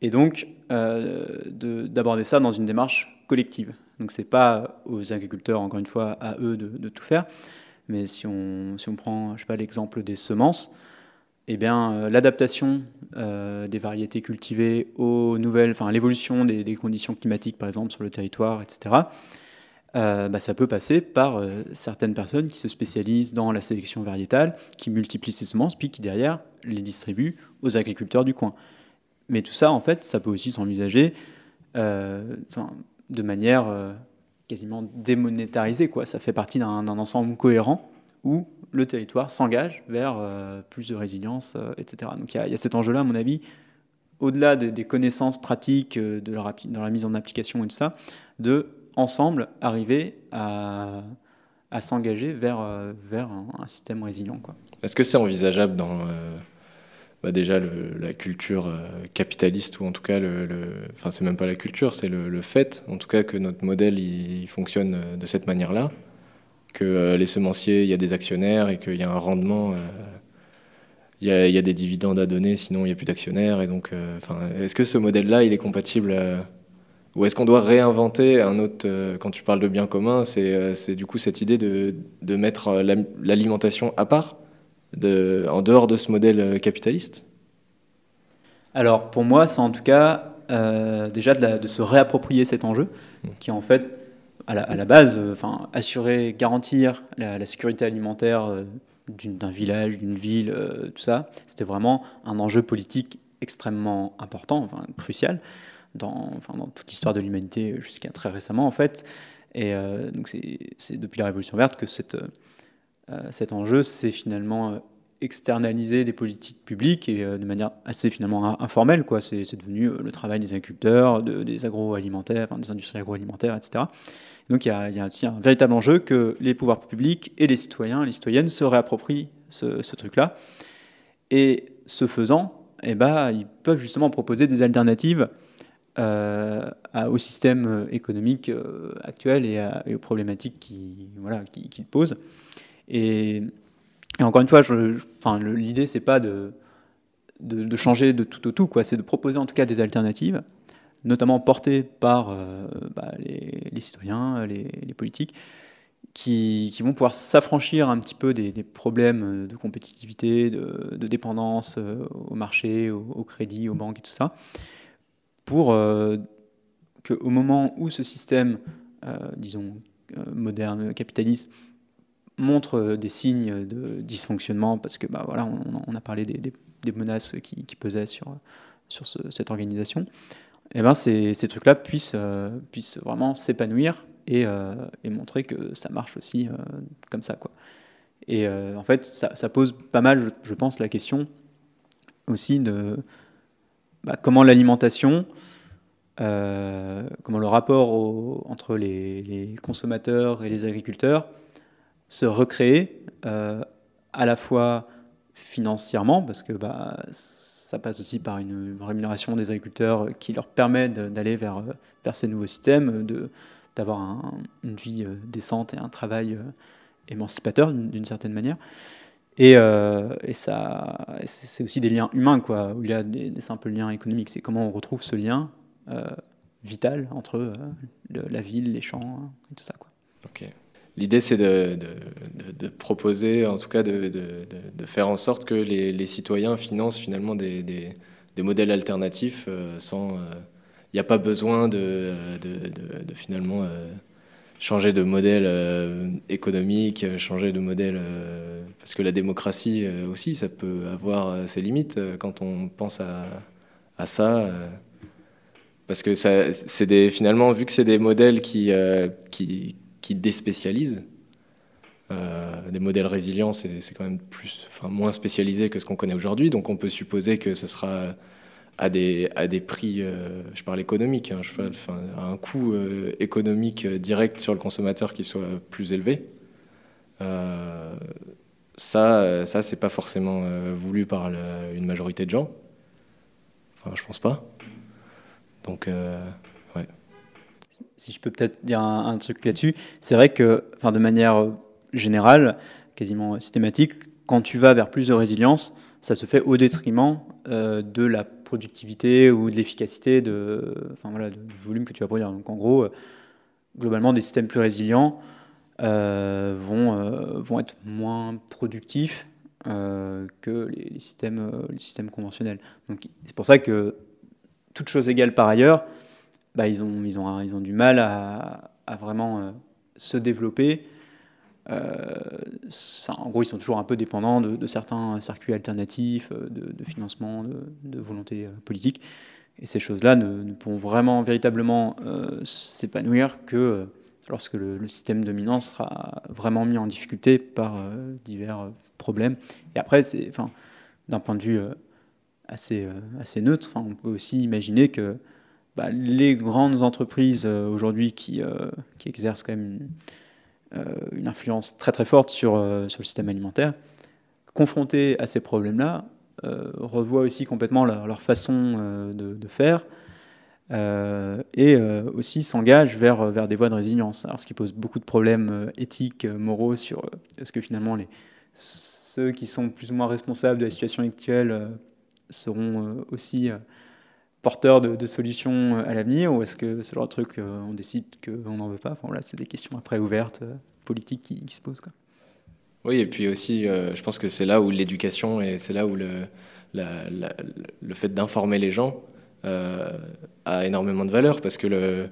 et donc euh, d'aborder ça dans une démarche collective. Donc c'est pas aux agriculteurs encore une fois à eux de, tout faire, mais si on, si on prend je sais pas l'exemple des semences, eh bien, euh, l'adaptation euh, des variétés cultivées aux nouvelles, enfin l'évolution des, conditions climatiques par exemple sur le territoire, etc. Euh, bah, ça peut passer par certaines personnes qui se spécialisent dans la sélection variétale, qui multiplient ces semences, puis qui derrière les distribuent aux agriculteurs du coin. Mais tout ça, en fait, ça peut aussi s'envisager de manière quasiment démonétarisée. Quoi. Ça fait partie d'un ensemble cohérent où le territoire s'engage vers euh, plus de résilience, euh, etc. Donc il y, a cet enjeu-là, à mon avis, au-delà des connaissances pratiques euh, de dans la mise en application et tout ça, de ensemble arriver à, s'engager vers, vers un, système résilient. Est-ce que c'est envisageable dans bah, déjà la culture capitaliste, ou en tout cas, le, enfin c'est même pas la culture, c'est le, fait, en tout cas que notre modèle il fonctionne de cette manière-là que euh, les semenciers, il y a des actionnaires et qu'il y a un rendement. Euh, il y, a, des dividendes à donner, sinon il n'y a plus d'actionnaires. Et donc, euh, est-ce que ce modèle-là, il est compatible Ou est-ce qu'on doit réinventer un autre Quand tu parles de bien commun, c'est du coup cette idée de, mettre l'alimentation à part, de, en dehors de ce modèle capitaliste Alors, pour moi, c'est en tout cas déjà de, se réapproprier cet enjeu, mmh. qui en fait à la, base, euh, enfin, assurer, garantir la, sécurité alimentaire euh, d'un village, d'une ville, euh, tout ça, c'était vraiment un enjeu politique extrêmement important, enfin, crucial, dans, enfin, dans toute l'histoire de l'humanité jusqu'à très récemment en fait. Et donc c'est depuis la Révolution verte que cette, cet enjeu s'est finalement externaliser des politiques publiques et euh, de manière assez finalement informelle. Quoi. C'est, devenu euh, le travail des agriculteurs, de, des agroalimentaires, des industries agroalimentaires, etc. Donc il y a, y a aussi un véritable enjeu que les pouvoirs publics et les citoyens, les citoyennes se réapproprient ce, truc-là. Et ce faisant, et eh ben, ils peuvent justement proposer des alternatives euh, au système économique actuel et, aux problématiques qu'ils voilà, qui, pose. Et et encore une fois, je, ce enfin, l'idée, c'est pas de, de, changer de tout au tout, quoi. c'est de proposer en tout cas des alternatives, notamment portées par euh, bah, les, citoyens, les, politiques, qui, vont pouvoir s'affranchir un petit peu des, problèmes de compétitivité, de, dépendance euh, au marché, au, crédit, aux banques et tout ça, pour euh, qu'au moment où ce système, disons, moderne, capitaliste, montre euh, des signes de dysfonctionnement, parce que bah, voilà, on, a parlé des, menaces qui, pesaient sur, sur cette organisation, et eh ben ces, ces trucs-là puissent, euh, puissent vraiment s'épanouir euh, et, montrer que ça marche aussi comme ça. Quoi. Et en fait, ça, pose pas mal, je, pense, la question aussi de bah, comment l'alimentation, comment le rapport entre les consommateurs et les agriculteurs, se recréer euh, à la fois financièrement, parce que bah, ça passe aussi par une rémunération des agriculteurs qui leur permet d'aller vers, vers ces nouveaux systèmes, d'avoir une vie euh, décente et un travail euh, émancipateur d'une certaine manière. Et, et ça, c'est aussi des liens humains, quoi, où il y a des, simples liens économiques. C'est comment on retrouve ce lien vital entre la ville, les champs et tout ça, quoi. Ok. L'idée, c'est de, de, de, proposer, en tout cas, de, de faire en sorte que les, les citoyens financent finalement des, des, des modèles alternatifs euh, sans. Il euh, n'y a pas besoin de, finalement euh, changer de modèle économique, changer de modèle, parce que la démocratie aussi, ça peut avoir ses limites quand on pense à, à ça. parce que ça, des, finalement, vu que c'est des modèles qui, qui, qui déspécialisent. Euh, des modèles résilients, c'est, c'est quand même plus, enfin, moins spécialisé que ce qu'on connaît aujourd'hui. Donc on peut supposer que ce sera à des, à des prix, euh, je parle économique, hein, enfin, à un coût euh, économique direct sur le consommateur qui soit plus élevé. ça, ça c'est pas forcément voulu par une majorité de gens. Enfin, je pense pas. Donc si je peux peut-être dire un, truc là-dessus, c'est vrai que, enfin, de manière euh, générale, quasiment systématique, quand tu vas vers plus de résilience, ça se fait au détriment euh, de la productivité ou de l'efficacité, de, enfin voilà, du volume que tu vas produire. Donc en gros, euh, globalement, des systèmes plus résilients vont, vont être moins productifs que les, systèmes, les systèmes conventionnels. Donc c'est pour ça que toutes chose égale par ailleurs, bah, ils, ont, ils, ont, ils ont du mal à, vraiment euh, se développer. Euh, en gros, ils sont toujours un peu dépendants de, certains circuits alternatifs, euh, de, financement, de, volonté politique. Et ces choses-là ne, pourront vraiment, véritablement s'épanouir que lorsque le, système dominant sera vraiment mis en difficulté par divers problèmes. Et après, c'est, d'un point de vue assez, assez neutre, on peut aussi imaginer que bah, les grandes entreprises euh, aujourd'hui euh, qui, exercent quand même euh, une, influence très très forte sur, le système alimentaire, confrontées à ces problèmes-là, revoient aussi complètement leur, façon de, faire et aussi s'engagent vers, vers des voies de résilience. Alors, ce qui pose beaucoup de problèmes éthiques, moraux, sur est-ce que finalement les, ceux qui sont plus ou moins responsables de la situation actuelle seront aussi Porteur de, solutions euh, à l'avenir ou est-ce que ce genre de truc, euh, on décide qu'on n'en veut pas enfin, Voilà, c'est des questions après ouvertes, euh, politiques qui, se posent. Quoi. Oui, et puis aussi, je pense que c'est là où l'éducation et c'est là où le, le fait d'informer les gens a énormément de valeur parce que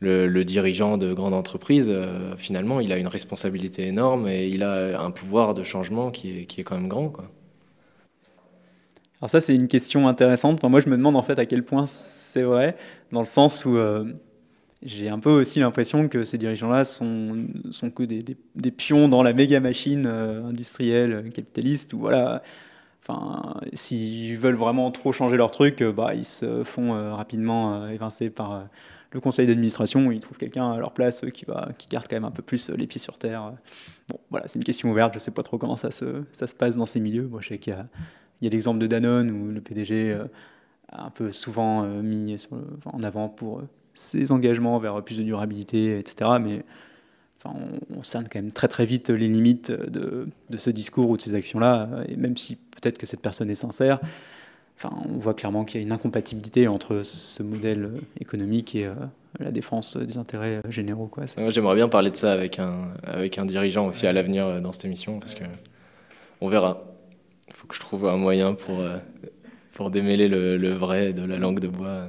le, dirigeant de grande entreprise, finalement, il a une responsabilité énorme et il a un pouvoir de changement qui est, qui est quand même grand. Quoi. Alors ça, c'est une question intéressante. moi, je me demande en fait à quel point c'est vrai, dans le sens où euh, j'ai un peu aussi l'impression que ces dirigeants-là sont, sont que des, pions dans la méga machine euh, industrielle euh, capitaliste. Ou voilà, enfin, s'ils veulent vraiment trop changer leur truc, bah, ils se font rapidement évincer par le conseil d'administration où ils trouvent quelqu'un à leur place qui, va, qui garde quand même un peu plus les pieds sur terre. Bon, voilà, c'est une question ouverte. Je sais pas trop comment ça se, ça se passe dans ces milieux. Moi, je sais qu'il y a il y a l'exemple de Danone où le PDG euh, a un peu souvent euh, mis en avant pour euh, ses engagements vers plus de durabilité, etc. Mais enfin, on, cerne quand même très très vite les limites de, de ce discours ou de ces actions-là. Et même si peut-être que cette personne est sincère, enfin, on voit clairement qu'il y a une incompatibilité entre ce modèle économique et la défense des intérêts généraux. Quoi. J'aimerais bien parler de ça avec un, avec un dirigeant aussi à l'avenir dans cette émission, parce que on verra faut que je trouve un moyen pour, euh, pour démêler le, vrai de la langue de bois.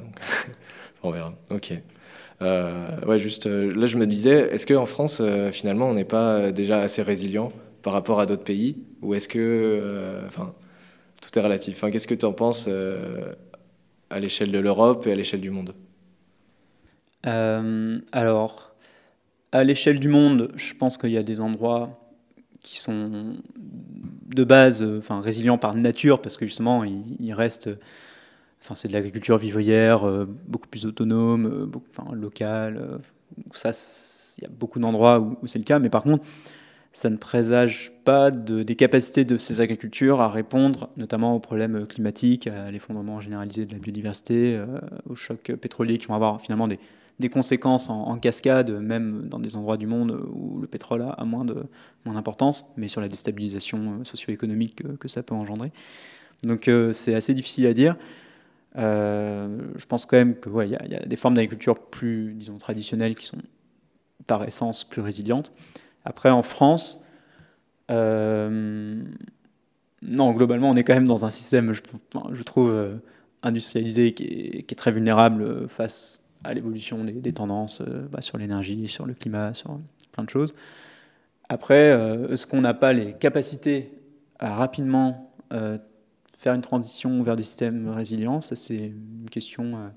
[laughs] on verra. Ok. Euh, ouais, juste euh, là, je me disais, est-ce qu'en France, finalement, on n'est pas déjà assez résilient par rapport à d'autres pays Ou est-ce que. Enfin, tout est relatif. Qu'est-ce que tu en penses à l'échelle de l'Europe et à l'échelle du monde Alors. À l'échelle du monde, je pense qu'il y a des endroits qui sont de base euh, enfin résilient par nature parce que justement il, reste euh, enfin c'est de l'agriculture vivrière euh, beaucoup plus autonome locale ça il y a beaucoup d'endroits où, c'est le cas mais par contre ça ne présage pas des capacités de ces agricultures à répondre notamment aux problèmes climatiques, à l'effondrement généralisé de la biodiversité, aux chocs pétroliers qui vont avoir finalement des, des conséquences en, cascade, même dans des endroits du monde où le pétrole a, moins de moins d'importance, mais sur la déstabilisation euh, socio-économique que, ça peut engendrer. Donc euh, c'est assez difficile à dire. Euh, je pense quand même que ouais, y, a, y a des formes d'agriculture plus, disons, traditionnelles qui sont par essence plus résilientes. Après, en France, non, globalement, on est quand même dans un système, je, trouve, industrialisé qui est, qui est, très vulnérable face à l'évolution des, tendances euh, bah, sur l'énergie, sur le climat, sur plein de choses. Après, euh, est-ce qu'on n'a pas les capacités à rapidement euh, faire une transition vers des systèmes résilients Ça, c'est une question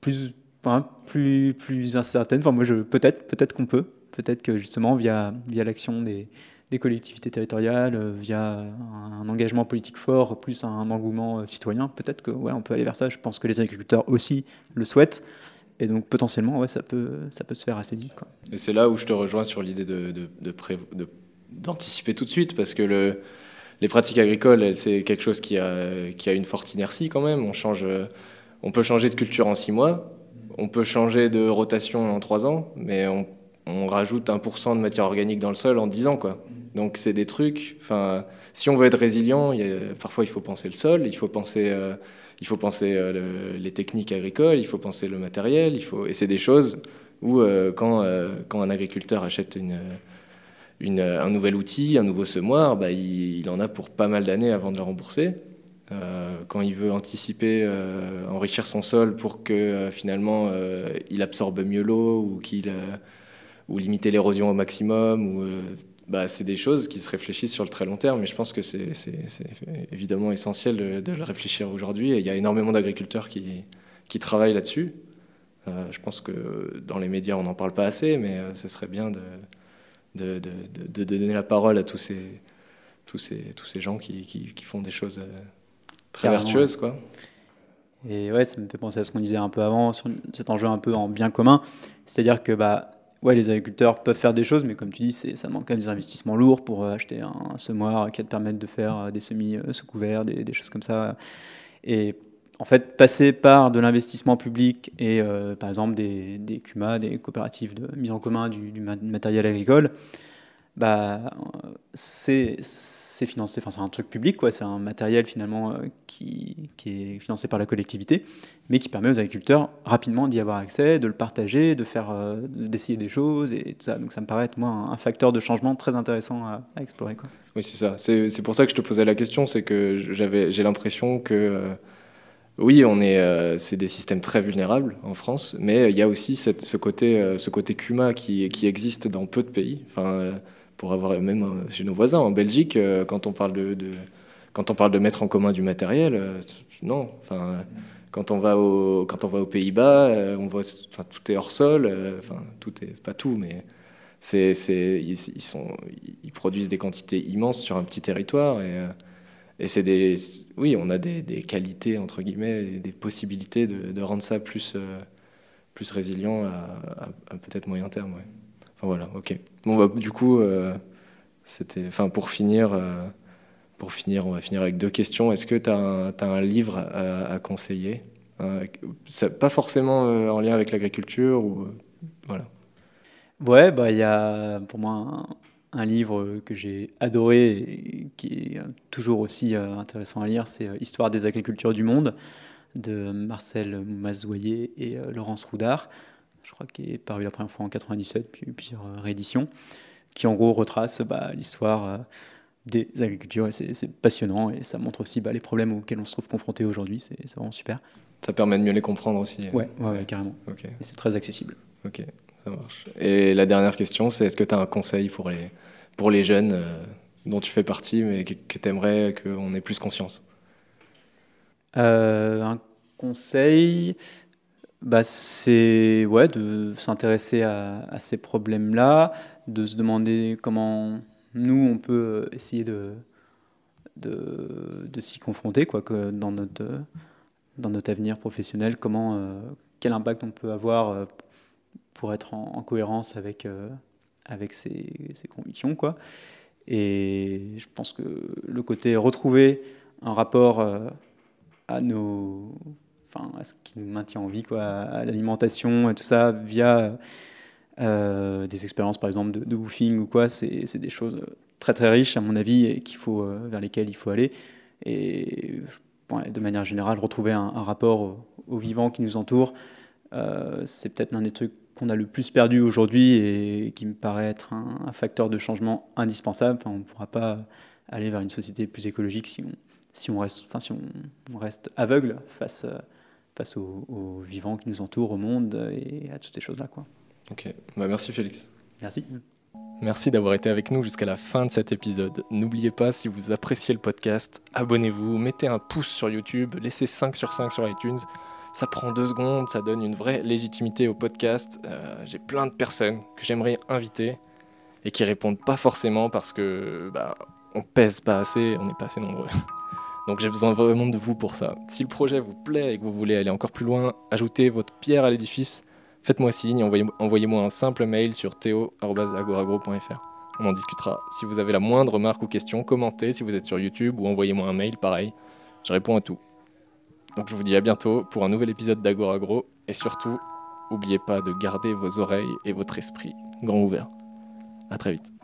plus, enfin, plus, plus incertaine. Enfin, moi, je, peut-être, peut-être qu'on peut. Peut-être que justement, via, via l'action des, des collectivités territoriales, euh, via un engagement politique fort, plus un engouement euh, citoyen, peut-être que ouais, on peut aller vers ça. Je pense que les agriculteurs aussi le souhaitent. Et donc potentiellement, ouais, ça peut, ça peut se faire assez vite. Et c'est là où je te rejoins sur l'idée de, de, de d'anticiper tout de suite parce que le, les pratiques agricoles, c'est quelque chose qui a, qui a une forte inertie quand même. On, change, euh, on peut changer de culture en six mois, on peut changer de rotation en trois ans, mais on, on rajoute 1% de matière organique dans le sol en dix ans. Quoi. Donc c'est des trucs. Enfin, si on veut être résilient, parfois il faut penser le sol, il faut penser, euh, il faut penser euh, les techniques agricoles, il faut penser le matériel, il faut. Et c'est des choses où euh, quand, quand un agriculteur achète une, un nouvel outil, un nouveau semoir, bah, il, en a pour pas mal d'années avant de le rembourser. quand il veut anticiper, enrichir son sol pour que finalement il absorbe mieux l'eau ou qu'il ou limiter l'érosion au maximum ou bah, c'est des choses qui se réfléchissent sur le très long terme. Mais je pense que c'est évidemment essentiel de, le réfléchir aujourd'hui. Et il y a énormément d'agriculteurs qui, qui, travaillent là-dessus. Euh, je pense que dans les médias, on n'en parle pas assez, mais euh, ce serait bien de, de, de, donner la parole à tous ces, tous ces, tous ces gens qui, qui, qui font des choses euh, très vertueuses. Quoi. Et ouais, ça me fait penser à ce qu'on disait un peu avant, sur cet enjeu un peu en bien commun. C'est-à-dire que bah, ouais, les agriculteurs peuvent faire des choses, mais comme tu dis, ça manque quand même des investissements lourds pour euh, acheter un, semoir qui va te permettre de faire euh, des semis euh, sous couvert, des, choses comme ça. Et en fait, passer par de l'investissement public et par exemple des, des CUMA, des coopératives de mise en commun du matériel agricole, bah, c'est financé, enfin c'est un truc public, quoi, c'est un matériel finalement euh, qui, qui, est financé par la collectivité, mais qui permet aux agriculteurs rapidement d'y avoir accès, de le partager, de faire, euh, d'essayer des choses et tout ça. Donc ça me paraît être moi un, facteur de changement très intéressant à, explorer. Quoi. Oui, c'est ça. C'est pour ça que je te posais la question, c'est que j'avais j'ai l'impression que euh, oui, on est, c'est des systèmes très vulnérables en France, mais il y a aussi cette, ce côté, ce côté CUMA qui, qui existe dans peu de pays. Enfin, pour avoir même euh, chez nos voisins en Belgique, euh, quand on parle de, quand on parle de mettre en commun du matériel, euh, non. Enfin, quand on va au, quand on va aux Pays-Bas, on voit, enfin, tout est hors sol. Enfin, tout est pas tout, mais c'est, ils, ils, sont, ils produisent des quantités immenses sur un petit territoire et. Et c'est des, oui, on a des, qualités entre guillemets, des possibilités de, rendre ça plus, plus résilient à, peut-être moyen terme. Enfin voilà, ok. Bon, bah, du coup, euh, c'était, pour finir, euh, pour finir, on va finir avec deux questions. Est-ce que tu as, un livre à, conseiller hein, Pas forcément euh, en lien avec l'agriculture, ou voilà. Ouais, bah, il y a pour moi un, livre que j'ai adoré et qui est toujours aussi intéressant à lire, c'est Histoire des agricultures du monde de Marcel Mazoyer et Laurence Roudard je crois, qu'il est paru la première fois en 97, puis, puis euh, réédition, qui en gros retrace bah, l'histoire euh, des agricultures. Et c'est, passionnant et ça montre aussi bah, les problèmes auxquels on se trouve confronté aujourd'hui. C'est, vraiment super. Ça permet de mieux les comprendre aussi. Ouais, carrément. Et c'est très accessible. Ok, ça marche. Et la dernière question, c'est est-ce que tu as un conseil pour les, pour les jeunes euh, dont tu fais partie, mais que, que tu aimerais qu'on ait plus conscience Un conseil bah, C'est ouais, de s'intéresser à, ces problèmes-là, de se demander comment nous, on peut euh, essayer de, de, de s'y confronter quoi, que dans, notre, dans notre avenir professionnel, comment, euh, quel impact on peut avoir euh, pour être en, cohérence avec, ces avec ses, convictions. Quoi. Et je pense que le côté retrouver un rapport à nos enfin, à ce qui nous maintient en vie, quoi, à l'alimentation et tout ça, via euh, des expériences par exemple de, de woofing ou quoi. C'est des choses euh, très très riches à mon avis et qu'il faut, euh, vers lesquelles il faut aller. Et de manière générale, retrouver un, rapport au, vivants vivant qui nous entoure, c'est peut-être l'un des trucs qu'on a le plus perdu aujourd'hui et qui me paraît être un, facteur de changement indispensable. on ne pourra pas aller vers une société plus écologique si si on reste, enfin, si on, on reste aveugle face à, face aux, vivants qui nous entourent, au monde et à toutes ces choses-là. Quoi. Ok, bah, merci Félix. Merci. Merci d'avoir été avec nous jusqu'à la fin de cet épisode. N'oubliez pas, si vous appréciez le podcast, abonnez-vous, mettez un pouce sur YouTube, laissez 5 sur 5 sur iTunes. Ça prend deux secondes, ça donne une vraie légitimité au podcast. Euh, j'ai plein de personnes que j'aimerais inviter et qui répondent pas forcément parce que bah, on pèse pas assez, on n'est pas assez nombreux. [laughs] Donc j'ai besoin vraiment de vous pour ça. Si le projet vous plaît et que vous voulez aller encore plus loin, ajoutez votre pierre à l'édifice, faites-moi signe, envoyez-moi un simple mail sur theo.agoragro.fr On en discutera. Si vous avez la moindre remarque ou question, commentez si vous êtes sur YouTube ou envoyez-moi un mail, pareil. Je réponds à tout. Donc je vous dis à bientôt pour un nouvel épisode d'Agoragro et surtout, n'oubliez pas de garder vos oreilles et votre esprit grand ouvert. À très vite.